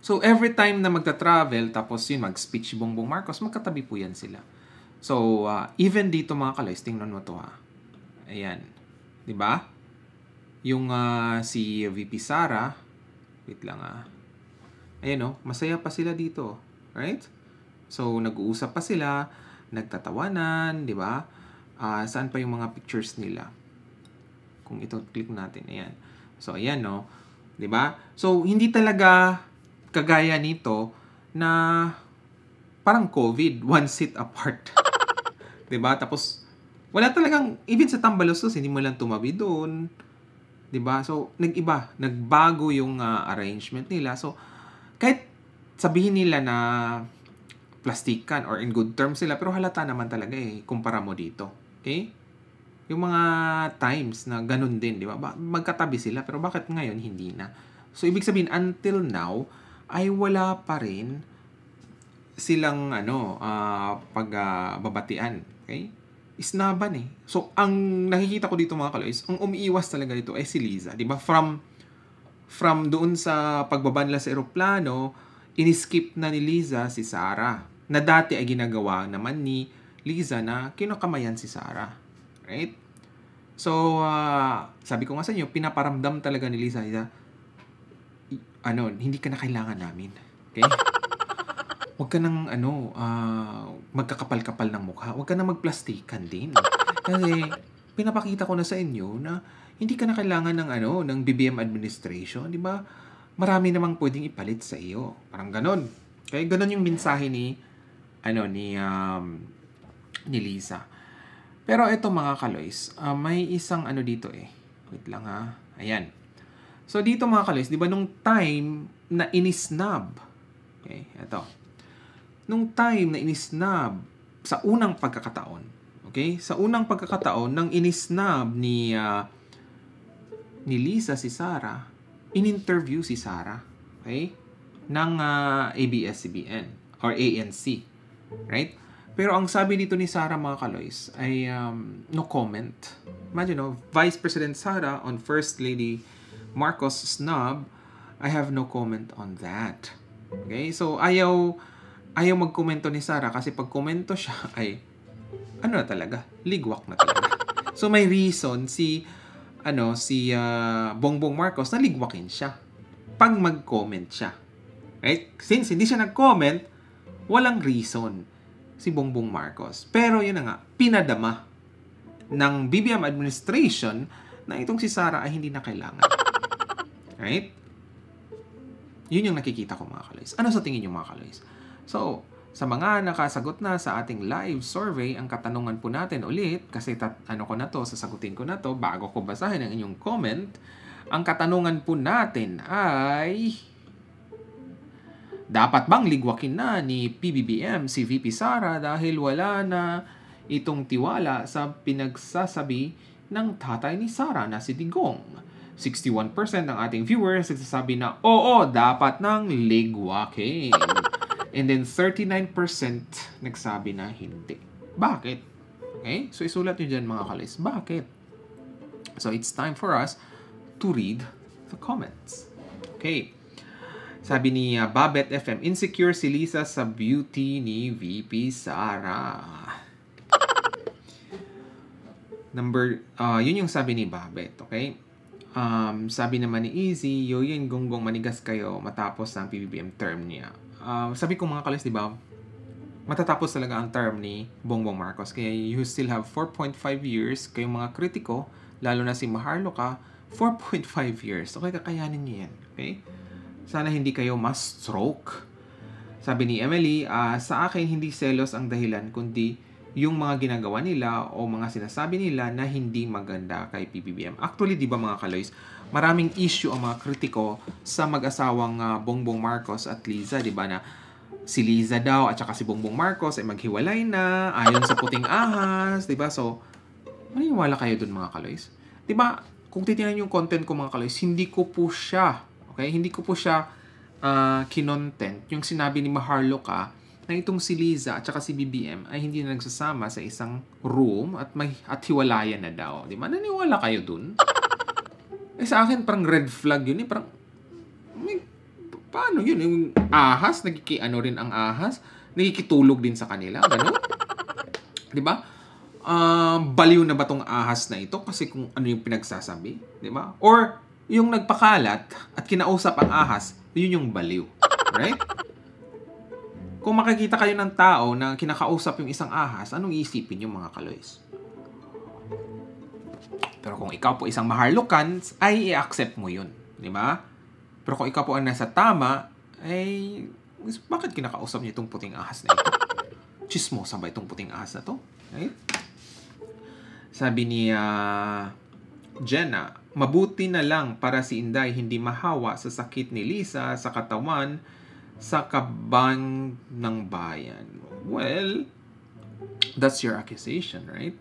So, every time na magta-travel, tapos yun, mag-speech Bongbong Marcos, magkatabi po yan sila. So, uh, even dito mga kalays, tingnan mo to ha. Ah. Ayan. Di ba? Yung uh, si VP Sara, wait lang ah. Ayan oh, masaya pa sila dito. Right? So, nag-uusap pa sila, nagtatawanan, di ba? Uh, saan pa yung mga pictures nila? Kung ito click natin, ayan. So, ayan, no? 'di ba So, hindi talaga kagaya nito na parang COVID, one seat apart. 'di ba Tapos, wala talagang, even sa Tambalustos, hindi mo lang tumabi doon. 'di ba So, nagiba nagbago yung uh, arrangement nila. So, kahit sabihin nila na plastikan or in good terms sila, pero halata naman talaga eh, kumpara mo dito. Okay? Yung mga times na ganun din, di ba? Magkatabi sila, pero bakit ngayon hindi na? So, ibig sabihin, until now, ay wala pa rin silang ano, uh, pagbabatian. Uh, okay? Isnaban eh. So, ang nakikita ko dito mga kalois, ang umiiwas talaga dito ay si Liza. Di ba? From, from doon sa pagbabanla sa eroplano, iniskip na ni Liza si Sarah. Na dati ay ginagawa naman ni Liza na kinakamayan si Sarah. Right? So, uh, sabi ko nga sa inyo, pinaparamdam talaga ni Lisa, Lisa ano, hindi ka na kailangan namin. Okay? Huwag ka nang, ano, uh, magkakapal-kapal ng mukha. Huwag ka nang magplastikan din. Kasi, pinapakita ko na sa inyo na hindi ka na kailangan ng, ano, ng BBM administration. Di ba? Marami namang pwedeng ipalit sa iyo. Parang ganon. Kaya ganon yung mensahe ni, ano, ni, um, ni Lisa. Pero ito mga kaloys, uh, ah, may isang ano dito eh. Wait lang ha. Ah. Ayan. So dito mga kaloys, di ba nung time na inisnab, okay, ito. Nung time na inisnab sa unang pagkakataon, okay? Sa unang pagkakataon ng inisnab ni uh, ni Lisa si Sarah, in-interview si Sarah, okay? Ng uh, ABS-CBN or ANC, right? Pero ang sabi dito ni Sara mga kaloys ay um, no comment. Imagine no, Vice President Sara on First Lady Marcos snub, I have no comment on that. Okay? So ayaw ayaw magkomento ni Sara kasi pag komento siya ay ano na talaga, ligwak na talaga. So may reason si ano si uh, Bongbong Marcos na ligwakin siya pag mag-comment siya. Right? Since hindi siya nag-comment, walang reason si Bongbong Marcos. Pero yun na nga, pinadama ng BBM administration na itong si Sara ay hindi na kailangan. Right? Yun yung nakikita ko mga kaloys. Ano sa tingin nyo mga kaloys? So, sa mga nakasagot na sa ating live survey, ang katanungan po natin ulit, kasi tat, ano ko na to, sasagutin ko na to, bago ko basahin ang inyong comment, ang katanungan po natin ay... Dapat bang ligwakin na ni PBBM si VP Sara dahil wala na itong tiwala sa pinagsasabi ng tatay ni Sara na si Digong? 61% ng ating viewers nagsasabi na oo, dapat nang ligwakin. And then 39% nagsabi na hindi. Bakit? Okay? So isulat nyo dyan mga kalis. Bakit? So it's time for us to read the comments. Okay. Sabi ni uh, Babet FM, insecure si Lisa sa beauty ni VP Sara. Number, uh, yun yung sabi ni Babet, okay? Um, sabi naman ni Easy, yo yun, Gonggong manigas kayo matapos ng PBBM term niya. Uh, sabi ko mga kalis, di ba? Matatapos talaga ang term ni Bongbong Marcos. Kaya you still have 4.5 years kayong mga kritiko, lalo na si Maharlo ka, 4.5 years. Okay, kakayanin niyo yan. Okay? Sana hindi kayo mas stroke Sabi ni Emily, uh, sa akin hindi selos ang dahilan kundi yung mga ginagawa nila o mga sinasabi nila na hindi maganda kay PBBM. Actually, di ba mga kaloys, maraming issue ang mga kritiko sa mag-asawang uh, Bongbong Marcos at Liza, di ba na si Liza daw at saka si Bongbong Marcos ay maghiwalay na ayon sa puting ahas, di ba? So, maniniwala kayo dun mga kaloys. Di ba, kung titingnan yung content ko mga kaloys, hindi ko po siya Okay? Hindi ko po siya uh, kinontent. Yung sinabi ni Maharlo ka na itong si Liza at saka si BBM ay hindi na nagsasama sa isang room at, may, at hiwalayan na daw. Di ba? Naniwala kayo dun? Eh sa akin parang red flag yun eh. Parang, may, paano yun? Yung ahas, nagkikiano rin ang ahas. Nagkikitulog din sa kanila. Ganun. Di ba? um, baliw na ba tong ahas na ito kasi kung ano yung pinagsasabi, di ba? Or yung nagpakalat at kinausap ang ahas, yun yung baliw. Right? Kung makikita kayo ng tao na kinakausap yung isang ahas, anong isipin yung mga kaloys? Pero kung ikaw po isang maharlokan, ay i-accept mo yun. Di ba? Pero kung ikaw po ang nasa tama, ay bakit kinakausap niyo itong puting ahas na ito? Chismosa ba itong puting ahas na to? Right? Sabi niya, uh, Jenna, mabuti na lang para si Inday hindi mahawa sa sakit ni Lisa sa katawan sa kabang ng bayan. Well, that's your accusation, right?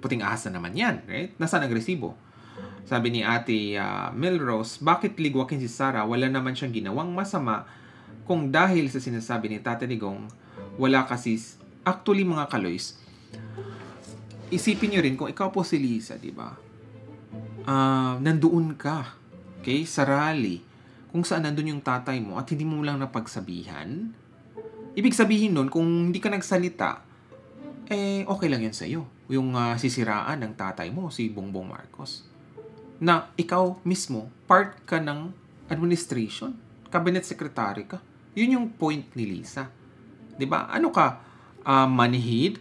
Puting asa naman yan, right? Nasaan ang resibo? Sabi ni ate uh, Melrose, bakit ligwakin si Sarah? Wala naman siyang ginawang masama kung dahil sa sinasabi ni Tate Ligong, wala kasi, actually mga kaloys, isipin niyo rin kung ikaw po si Lisa, di ba? uh, nandoon ka, okay, sa rally, kung saan nandoon yung tatay mo at hindi mo lang napagsabihan, ibig sabihin nun, kung hindi ka nagsalita, eh, okay lang yan sa'yo. Yung uh, sisiraan ng tatay mo, si Bongbong Marcos. Na ikaw mismo, part ka ng administration. Cabinet secretary ka. Yun yung point ni Lisa. 'Di ba? Ano ka? Uh, manhid?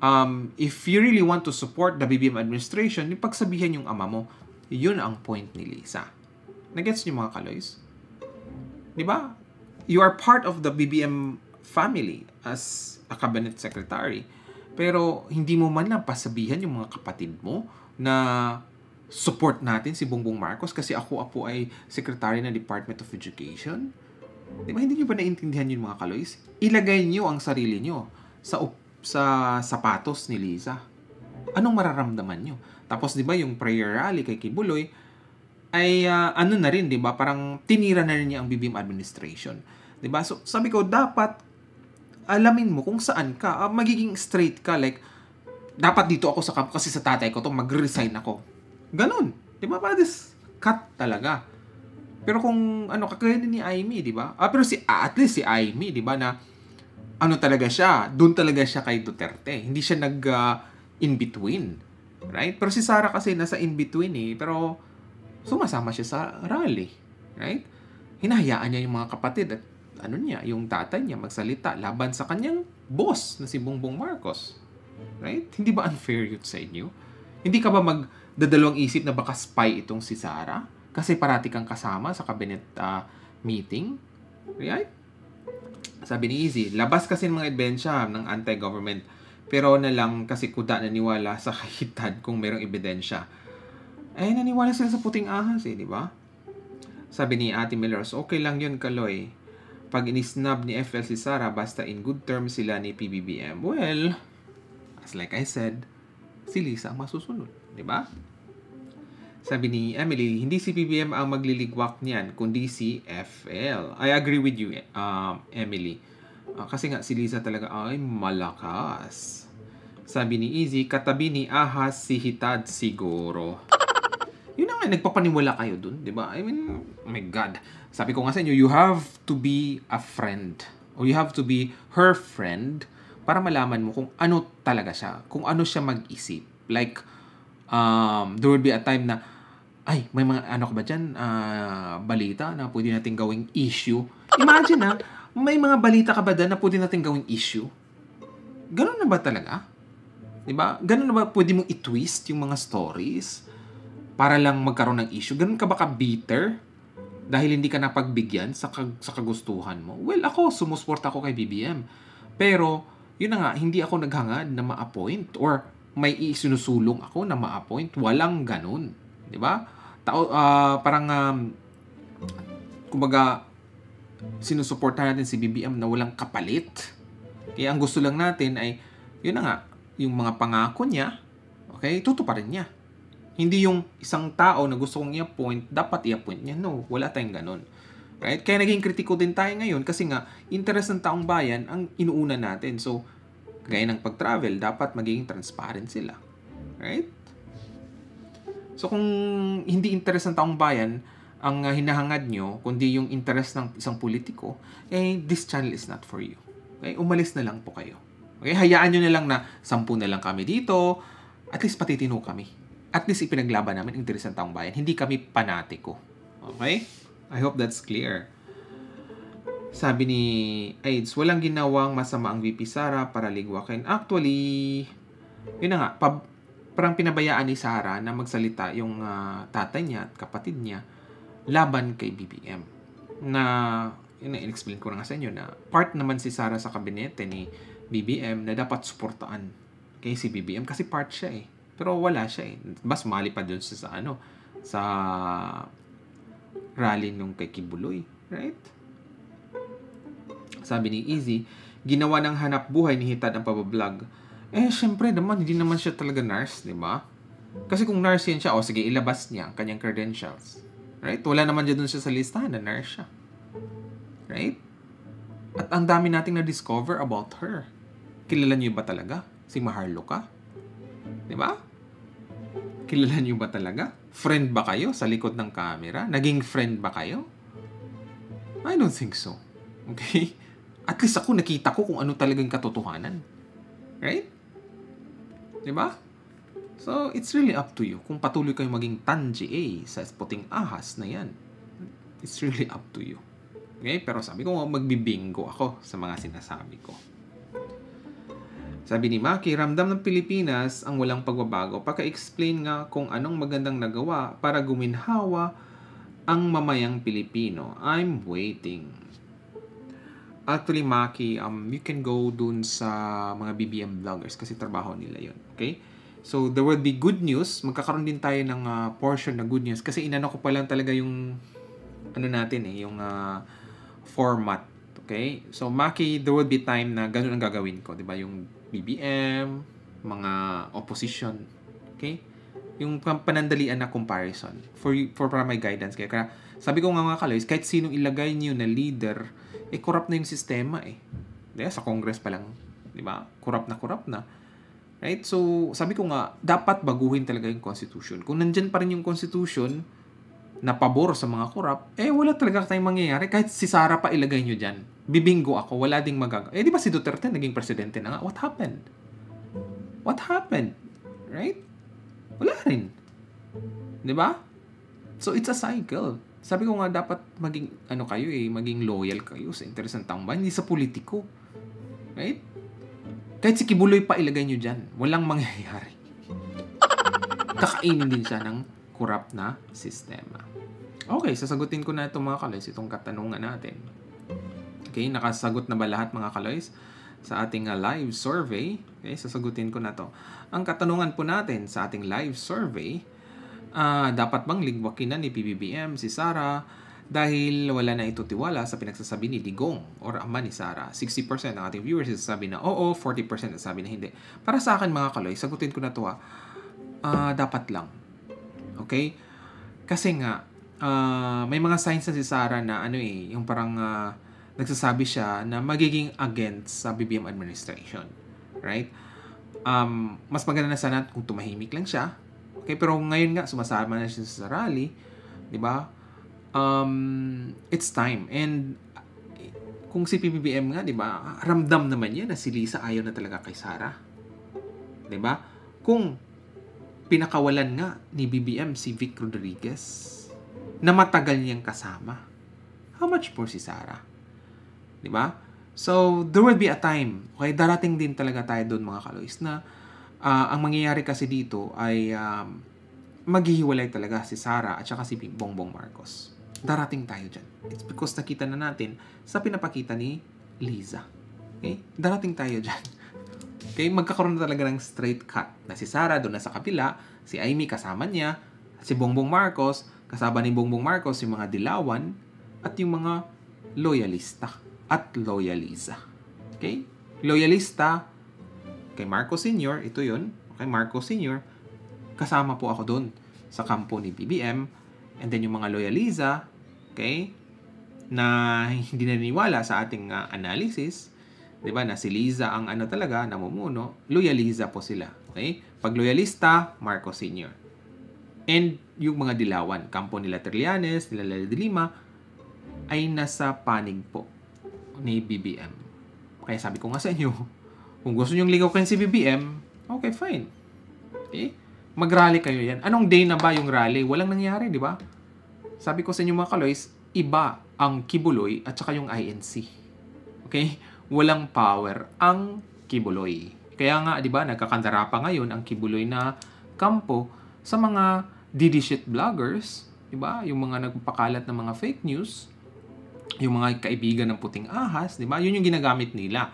Um, if you really want to support the BBM administration, yung pagsabihan yung ama mo, yun ang point ni Lisa. Nagets niyo mga kaloys? Di ba? You are part of the BBM family as a cabinet secretary. Pero hindi mo man lang pasabihan yung mga kapatid mo na support natin si Bongbong Marcos kasi ako apo ay secretary ng Department of Education. Di ba hindi niyo ba naiintindihan yun mga kaloys? Ilagay niyo ang sarili niyo sa sa sapatos ni Lisa. Anong mararamdaman niyo? Tapos 'di ba yung prayer rally kay Kibuloy ay uh, ano na rin 'di ba parang tinira na rin niya ang BBM administration. 'Di ba? So sabi ko dapat alamin mo kung saan ka, uh, magiging straight ka like dapat dito ako sa camp kasi sa tatay ko to mag-resign ako. Ganon. 'Di ba? this cut talaga. Pero kung ano kagaya ni Aimee, 'di ba? Ah, pero si ah, at least si Aimee, 'di ba, na ano talaga siya, doon talaga siya kay Duterte. Hindi siya nag uh, in between. Right? Pero si Sarah kasi nasa in-between eh. Pero sumasama siya sa rally. Right? Hinahayaan niya yung mga kapatid at ano niya, yung tatay niya magsalita laban sa kanyang boss na si Bongbong Marcos. Right? Hindi ba unfair yun sa inyo? Hindi ka ba magdadalawang isip na baka spy itong si Sarah? Kasi parati kang kasama sa cabinet uh, meeting. Right? Sabi ni Easy, labas kasi ng mga advensya ng anti-government pero na lang kasi kuda naniwala sa kahitad kung merong ebidensya. Eh, naniwala sila sa puting ahas eh, di ba? Sabi ni Ate Millers, okay lang yun, Kaloy. Pag inisnab ni FL si Sarah, basta in good terms sila ni PBBM. Well, as like I said, si Lisa ang masusunod, di ba? Sabi ni Emily, hindi si PBM ang magliligwak niyan, kundi si FL. I agree with you, eh, um, Emily. Uh, kasi nga si Lisa talaga ay malakas. Sabi ni Easy, katabi ni Ahas si Hitad siguro. Yun na nga, nagpapaniwala kayo dun, di ba? I mean, oh my God. Sabi ko nga sa inyo, you have to be a friend. Or you have to be her friend para malaman mo kung ano talaga siya. Kung ano siya mag-isip. Like, um, there would be a time na, ay, may mga ano ka ba dyan, uh, balita na pwede natin gawing issue. Imagine ha, ah, may mga balita ka ba dyan na pwede natin gawing issue? Ganun na ba talaga? ba? Diba? Ganun na ba pwede mong itwist yung mga stories para lang magkaroon ng issue? Ganun ka ba ka-bitter dahil hindi ka napagbigyan sa, kag- sa kagustuhan mo? Well, ako, sumusuporta ako kay BBM. Pero, yun na nga, hindi ako naghangad na ma-appoint or may isinusulong ako na ma-appoint. Walang ganun. ba? Diba? Tao, uh, parang, um, kumbaga, sinusuportahan natin si BBM na walang kapalit. Kaya ang gusto lang natin ay, yun na nga, yung mga pangako niya, okay, tutuparin niya. Hindi yung isang tao na gusto kong i-appoint, dapat i-appoint niya. No, wala tayong ganun. Right? Kaya naging kritiko din tayo ngayon kasi nga, interes ng taong bayan ang inuuna natin. So, gaya ng pag-travel, dapat magiging transparent sila. Right? So, kung hindi interes ng taong bayan, ang ah, hinahangad nyo, kundi yung interest ng isang politiko, eh, this channel is not for you. Okay? Eh, umalis na lang po kayo. Okay? Eh, hayaan nyo na lang na sampu na lang kami dito, at least patitino kami. At least ipinaglaban namin interes ng taong bayan. Hindi kami panatiko. Okay? I hope that's clear. Sabi ni AIDS, walang ginawang masama ang VP Sara para ligwakin. Actually, yun na nga, pab, parang pinabayaan ni Sara na magsalita yung uh, tatay niya at kapatid niya laban kay BBM. Na, yun na, in-explain ko na nga sa inyo na part naman si Sara sa kabinete ni BBM na dapat suportaan kay si BBM kasi part siya eh. Pero wala siya eh. Mas mali pa dun sa ano, sa rally nung kay Kibuloy. Right? Sabi ni Easy, ginawa ng hanap buhay ni Hitad ang pabablog. Eh, syempre naman, hindi naman siya talaga nurse, di ba? Kasi kung nurse yan siya, o oh, sige, ilabas niya ang kanyang credentials. Right? Wala naman dyan dun siya sa listahan. Na-nurse siya. Right? At ang dami nating na-discover about her. Kilala niyo ba talaga? Si Maharlika? Di ba? Kilala niyo ba talaga? Friend ba kayo sa likod ng camera? Naging friend ba kayo? I don't think so. Okay? At least ako nakita ko kung ano talagang katotohanan. Right? Di ba? So, it's really up to you kung patuloy kayong maging tanji A sa puting ahas na yan. It's really up to you. Okay? Pero sabi ko, magbibingo ako sa mga sinasabi ko. Sabi ni Maki, ramdam ng Pilipinas ang walang pagbabago. Paka-explain nga kung anong magandang nagawa para guminhawa ang mamayang Pilipino. I'm waiting. Actually, Maki, um, you can go dun sa mga BBM vloggers kasi trabaho nila yon Okay? So, there will be good news. Magkakaroon din tayo ng uh, portion na good news. Kasi inano ko pa lang talaga yung ano natin eh, yung uh, format. Okay? So, Maki, there will be time na ganun ang gagawin ko. 'di ba Yung BBM, mga opposition. Okay? Yung panandalian na comparison for, for para my guidance. Kaya sabi ko nga mga kaloys, kahit sinong ilagay niyo na leader, eh corrupt na yung sistema eh. Diba? Sa Congress pa lang. Di ba? Corrupt na corrupt na. Right? So, sabi ko nga, dapat baguhin talaga yung constitution. Kung nandyan pa rin yung constitution na pabor sa mga korap, eh wala talaga tayong mangyayari. Kahit si Sara pa ilagay nyo dyan. Bibingo ako, wala ding magagawa. Eh di ba si Duterte naging presidente na nga? What happened? What happened? Right? Wala rin. Di ba? So, it's a cycle. Sabi ko nga, dapat maging, ano kayo eh, maging loyal kayo sa interes ng tao. Hindi sa politiko. Right? Kahit si Kibuloy pa ilagay nyo dyan, walang mangyayari. Kakainin din siya ng corrupt na sistema. Okay, sasagutin ko na ito mga kaloys, itong katanungan natin. Okay, nakasagot na ba lahat mga kaloys? sa ating ah, live survey. Okay, sasagutin ko na to. Ang katanungan po natin sa ating live survey, uh, dapat bang ligwakin na ni PBBM si Sara dahil wala na ito tiwala sa pinagsasabi ni Digong or ama ni Sara. 60% ng ating viewers sabi na oo, 40% sabi na hindi. Para sa akin mga kaloy, sagutin ko na to ha, uh, ah, dapat lang. Okay? Kasi nga, uh, may mga signs na si Sara na ano eh, yung parang uh, nagsasabi siya na magiging against sa BBM administration. Right? Um, mas maganda na sana kung tumahimik lang siya. Okay, pero ngayon nga, sumasama na siya sa rally. 'di ba? um, it's time. And kung si PBBM nga, 'di ba? Ramdam naman niya na si Lisa ayaw na talaga kay Sara. 'Di ba? Kung pinakawalan nga ni BBM si Vic Rodriguez na matagal niyang kasama. How much more si Sara? 'Di ba? So, there will be a time. Okay, darating din talaga tayo doon mga kalois na uh, ang mangyayari kasi dito ay um, maghihiwalay talaga si Sara at saka si Bongbong Marcos darating tayo dyan. It's because nakita na natin sa pinapakita ni Liza. Okay? Darating tayo dyan. Okay? Magkakaroon na talaga ng straight cut na si Sarah doon na sa kapila, si Amy kasama niya, si Bongbong Marcos, kasama ni Bongbong Marcos, yung mga dilawan, at yung mga loyalista at loyaliza. Okay? Loyalista kay Marcos Sr., ito yun, kay Marcos Sr., kasama po ako doon sa kampo ni BBM and then yung mga loyaliza, okay, na hindi naniniwala sa ating uh, analysis, 'di ba, na si Liza ang ano talaga namumuno, loyalista po sila, okay? Pag loyalista, Marcos Sr. And yung mga dilawan, kampo nila Trillanes, nila Lala de Lima, ay nasa panig po ni BBM. Kaya sabi ko nga sa inyo, kung gusto nyong ligaw kayo si BBM, okay, fine. Okay? Mag-rally kayo yan. Anong day na ba yung rally? Walang nangyari, di ba? Sabi ko sa inyo mga kaloys, iba ang kibuloy at saka yung INC. Okay? Walang power ang kibuloy. Kaya nga, di ba, nagkakandara pa ngayon ang kibuloy na kampo sa mga didishit vloggers, di ba? Yung mga nagpapakalat ng mga fake news, yung mga kaibigan ng puting ahas, di ba? Yun yung ginagamit nila.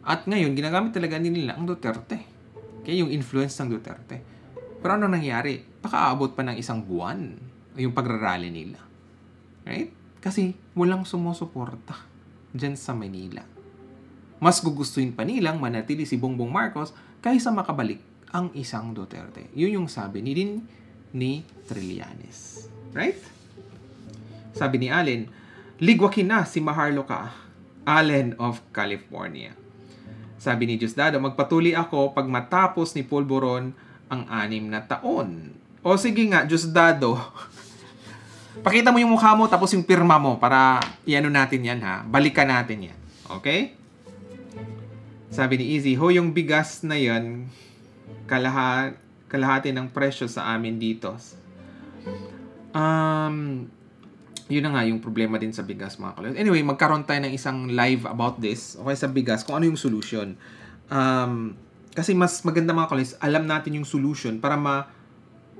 At ngayon, ginagamit talaga nila ang Duterte. Okay, yung influence ng Duterte. Pero ano nangyari? Pakaabot pa ng isang buwan yung pagrarally nila. Right? Kasi walang sumusuporta dyan sa Manila. Mas gugustuhin pa nilang manatili si Bongbong Marcos kaysa makabalik ang isang Duterte. Yun yung sabi ni din ni Trillanes. Right? Sabi ni Allen, ligwakin na si Maharlika, Allen of California. Sabi ni Diosdado, magpatuli ako pag matapos ni Polboron ang anim na taon. O sige nga, just dado. Pakita mo yung mukha mo tapos yung pirma mo para iano natin yan ha. Balikan natin yan. Okay? Sabi ni Easy, ho yung bigas na yan, kalaha, kalahati ng presyo sa amin dito. Um, yun na nga yung problema din sa bigas mga kalahati. Anyway, magkaroon tayo ng isang live about this. Okay, sa bigas, kung ano yung solution. Um, kasi mas maganda mga kolis, alam natin yung solution para ma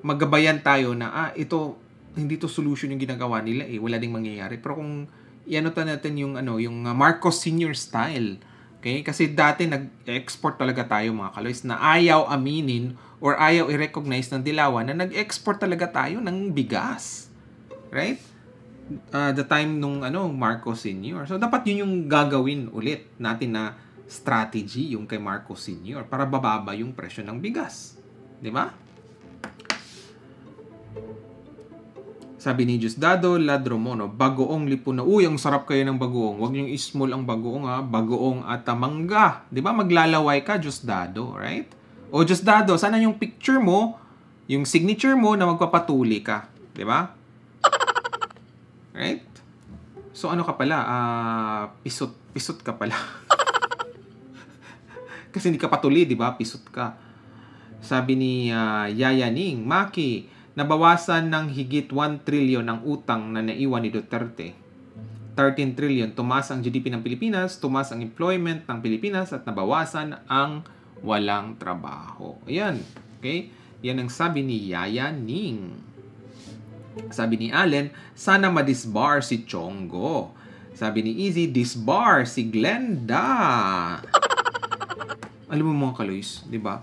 magabayan tayo na ah, ito hindi to solution yung ginagawa nila eh, wala ding mangyayari. Pero kung iano ta natin yung ano, yung ah, Marcos senior style. Okay? Kasi dati nag-export talaga tayo mga kolis na ayaw aminin or ayaw i-recognize ng Dilawan na nag-export talaga tayo ng bigas. Right? Uh, the time nung ano Marcos senior. So dapat yun yung gagawin ulit natin na strategy yung kay Marco Sr. para bababa yung presyo ng bigas. Di ba? Sabi ni Diyos Dado, Ladromono, bagoong lipunan. Uy, ang sarap kayo ng bagoong. Huwag niyong ismol ang bagoong ha. Bagoong at tamangga. Di ba? Maglalaway ka, Diyos Dado, right? O Diyos Dado, sana yung picture mo, yung signature mo na magpapatuli ka. Di ba? Right? So ano ka pala? Uh, pisot, pisot ka pala. Kasi hindi ka patuli, di ba? Pisot ka. Sabi ni uh, ah, Yayaning, Maki, nabawasan ng higit 1 trilyon ang utang na naiwan ni Duterte. 13 trilyon, tumas ang GDP ng Pilipinas, tumas ang employment ng Pilipinas at nabawasan ang walang trabaho. Ayan, okay? Yan ang sabi ni Yaya Ning. Sabi ni Allen, sana ma-disbar si Chongo. Sabi ni Easy, disbar si Glenda. Alam mo mga kaloys, di ba?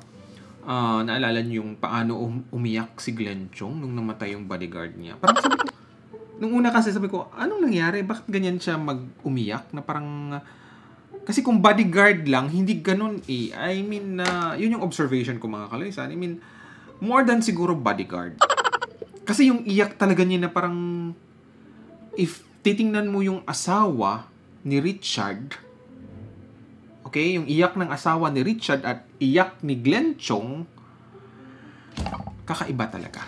Uh, naalala niyo yung paano um- umiyak si Glenn Chong nung namatay yung bodyguard niya. Parang sabi ko, nung una kasi sabi ko, anong nangyari? Bakit ganyan siya mag-umiyak? Na parang, kasi kung bodyguard lang, hindi ganun eh. I mean, uh, yun yung observation ko mga kaloysan. Ah. I mean, more than siguro bodyguard. Kasi yung iyak talaga niya na parang, if titingnan mo yung asawa ni Richard, Okay? Yung iyak ng asawa ni Richard at iyak ni Glenn Chong, kakaiba talaga.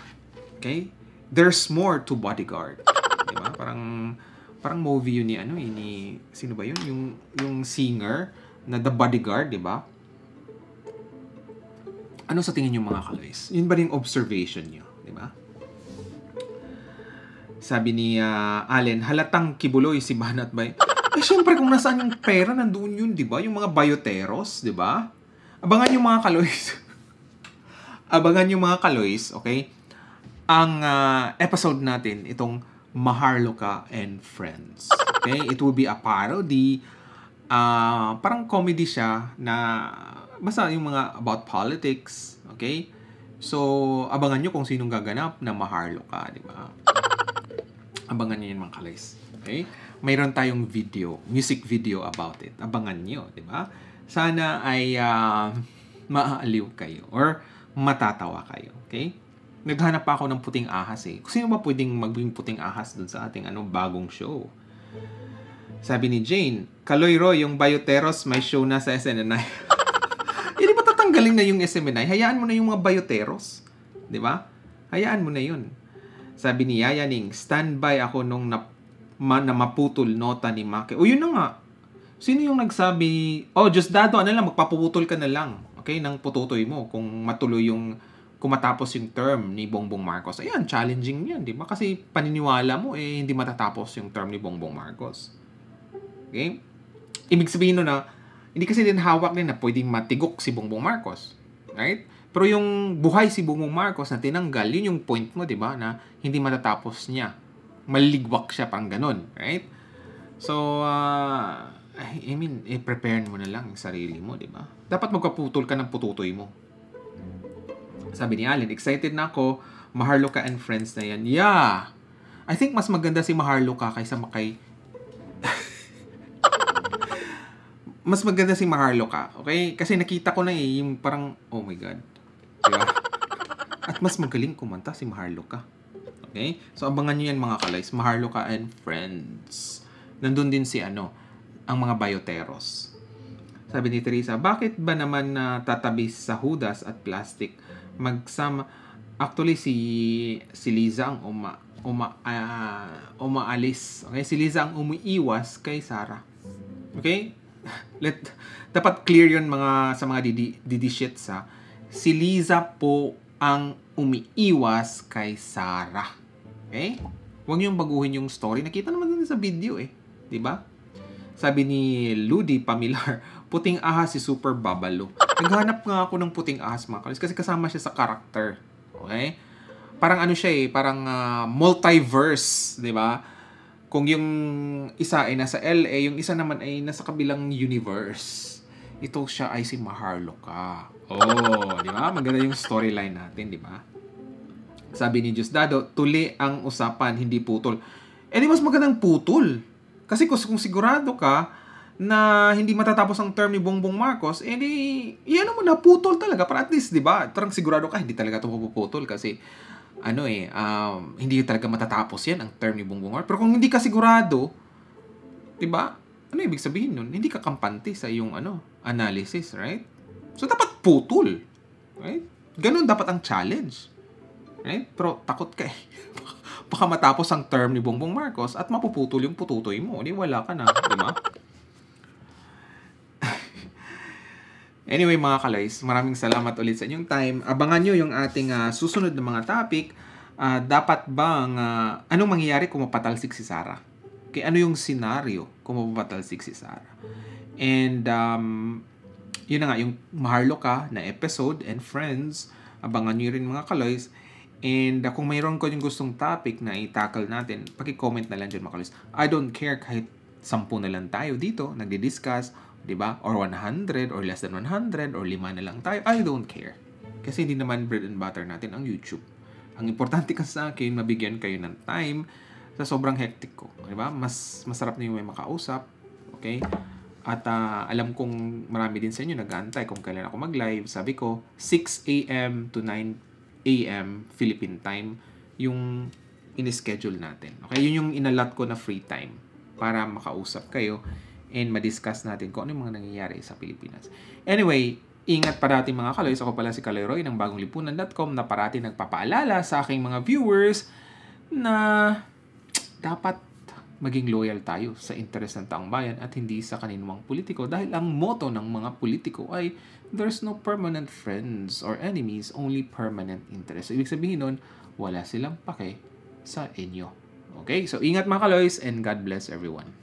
Okay? There's more to Bodyguard. Di ba? Parang parang movie yun ni ano eh, ni sino ba yun yung yung singer na The Bodyguard, 'di ba? Ano sa tingin niyo mga kaloys? Yun ba yung observation niyo, 'di ba? Sabi ni uh, Allen, halatang kibuloy si Banat Bay eh, syempre, kung nasaan yung pera, nandun yun, di ba? Yung mga bioteros, di ba? Abangan yung mga kaloys. Abangan yung mga kaloys, okay? Ang uh, episode natin, itong Maharlika and Friends. Okay? It will be a parody. Uh, parang comedy siya na basta yung mga about politics. Okay? So, abangan nyo kung sinong gaganap na Maharlika, di ba? Abangan nyo yun mga kalays. Okay? mayroon tayong video, music video about it. Abangan nyo, di ba? Sana ay uh, ah, maaaliw kayo or matatawa kayo, okay? Naghanap pa ako ng puting ahas eh. Sino ba pwedeng maging puting ahas dun sa ating ano, bagong show? Sabi ni Jane, Kaloy Roy, yung Bioteros may show na sa SNNI. Hindi ba tatanggalin na yung SMNI? Hayaan mo na yung mga Bioteros. Di ba? Hayaan mo na yun. Sabi ni Yayaning, standby ako nung nap ma, na maputol nota ni Maki. O yun na nga, sino yung nagsabi, oh, just dado, ano lang, magpapuputol ka na lang, okay, ng pututoy mo kung matuloy yung, kung matapos yung term ni Bongbong Marcos. Ayan, challenging yan, di ba? Kasi paniniwala mo, eh, hindi matatapos yung term ni Bongbong Marcos. Okay? Ibig sabihin nun na, hindi kasi din hawak din na pwedeng matigok si Bongbong Marcos. Right? Pero yung buhay si Bongbong Marcos na tinanggal, yun yung point mo, di ba? Na hindi matatapos niya maliligwak siya pang ganun, right? So, uh, I mean, i-prepare mo na lang yung sarili mo, di ba? Dapat magkaputol ka ng pututoy mo. Sabi ni Allen, excited na ako, Maharloka and friends na yan. Yeah! I think mas maganda si Maharloka kaysa makay... mas maganda si Maharloka, okay? Kasi nakita ko na eh, yung parang, oh my God. Diba? At mas magaling kumanta si Maharloka. Okay? So, abangan nyo yan mga kalays. Maharlika and Friends. Nandun din si ano, ang mga bioteros. Sabi ni Teresa, bakit ba naman na uh, tatabi sa hudas at plastic magsama? Actually, si, si Liza ang uma, uma, uh, umaalis. Okay? Si Liza ang umiiwas kay Sarah. Okay? Let, dapat clear yon mga, sa mga didi, didi shits, ha? Si Liza po ang umiiwas kay Sarah. Okay? Eh, huwag niyong baguhin yung story. Nakita naman natin sa video eh. ba? Diba? Sabi ni Ludi Pamilar, puting ahas si Super Babalo. Naghanap nga ako ng puting ahas mga kalis kasi kasama siya sa karakter. Okay? Parang ano siya eh, parang uh, multiverse, di ba? Kung yung isa ay nasa LA, yung isa naman ay nasa kabilang universe. Ito siya ay si Maharloka. Oh, di ba? Maganda yung storyline natin, di ba? Sabi ni Diosdado, tuli ang usapan, hindi putol. Eh mas magandang putol. Kasi kung, sigurado ka na hindi matatapos ang term ni Bongbong Marcos, eh yan mo na, putol talaga. Para at least, di ba? Parang sigurado ka, hindi talaga ito puputol kasi ano eh, um, hindi talaga matatapos yan ang term ni Bongbong Marcos. Pero kung hindi ka sigurado, di ba? Ano ibig sabihin nun? Hindi ka kampante sa iyong ano, analysis, right? So, dapat putol. Right? Ganun dapat ang challenge. Eh, Pero takot ka eh. Baka matapos ang term ni Bongbong Marcos at mapuputol yung pututoy mo. Di wala ka na, di ba? Anyway mga kalays, maraming salamat ulit sa inyong time. Abangan nyo yung ating uh, susunod na mga topic. Uh, dapat bang, uh, anong mangyayari kung mapatalsik si Sarah? Okay, ano yung scenario kung mapatalsik si Sarah? And um, yun na nga, yung Maharlo Ka na episode and friends, abangan nyo rin mga kalays. And uh, kung mayroon ko yung gustong topic na i-tackle natin, paki-comment na lang dyan mga kalis. I don't care kahit 10 na lang tayo dito, nagdi-discuss, 'di ba? Or 100 or less than 100 or lima na lang tayo. I don't care. Kasi hindi naman bread and butter natin ang YouTube. Ang importante kasi sa akin, mabigyan kayo ng time sa sobrang hectic ko, 'di ba? Mas masarap na yung may makausap, okay? At uh, alam kong marami din sa inyo nag-aantay kung kailan ako mag-live. Sabi ko, 6 a.m. to 9 a.m. Philippine time yung in-schedule natin. Okay, yun yung inalot ko na free time para makausap kayo and ma-discuss natin kung ano yung mga nangyayari sa Pilipinas. Anyway, ingat parati mga kaloys. Ako pala si Kaloy Roy ng bagonglipunan.com na parating nagpapaalala sa aking mga viewers na dapat maging loyal tayo sa interes ng taong bayan at hindi sa kaninwang politiko dahil ang motto ng mga politiko ay there's no permanent friends or enemies, only permanent interests. So, ibig sabihin nun, wala silang pake sa inyo. Okay? So, ingat mga kaloys and God bless everyone.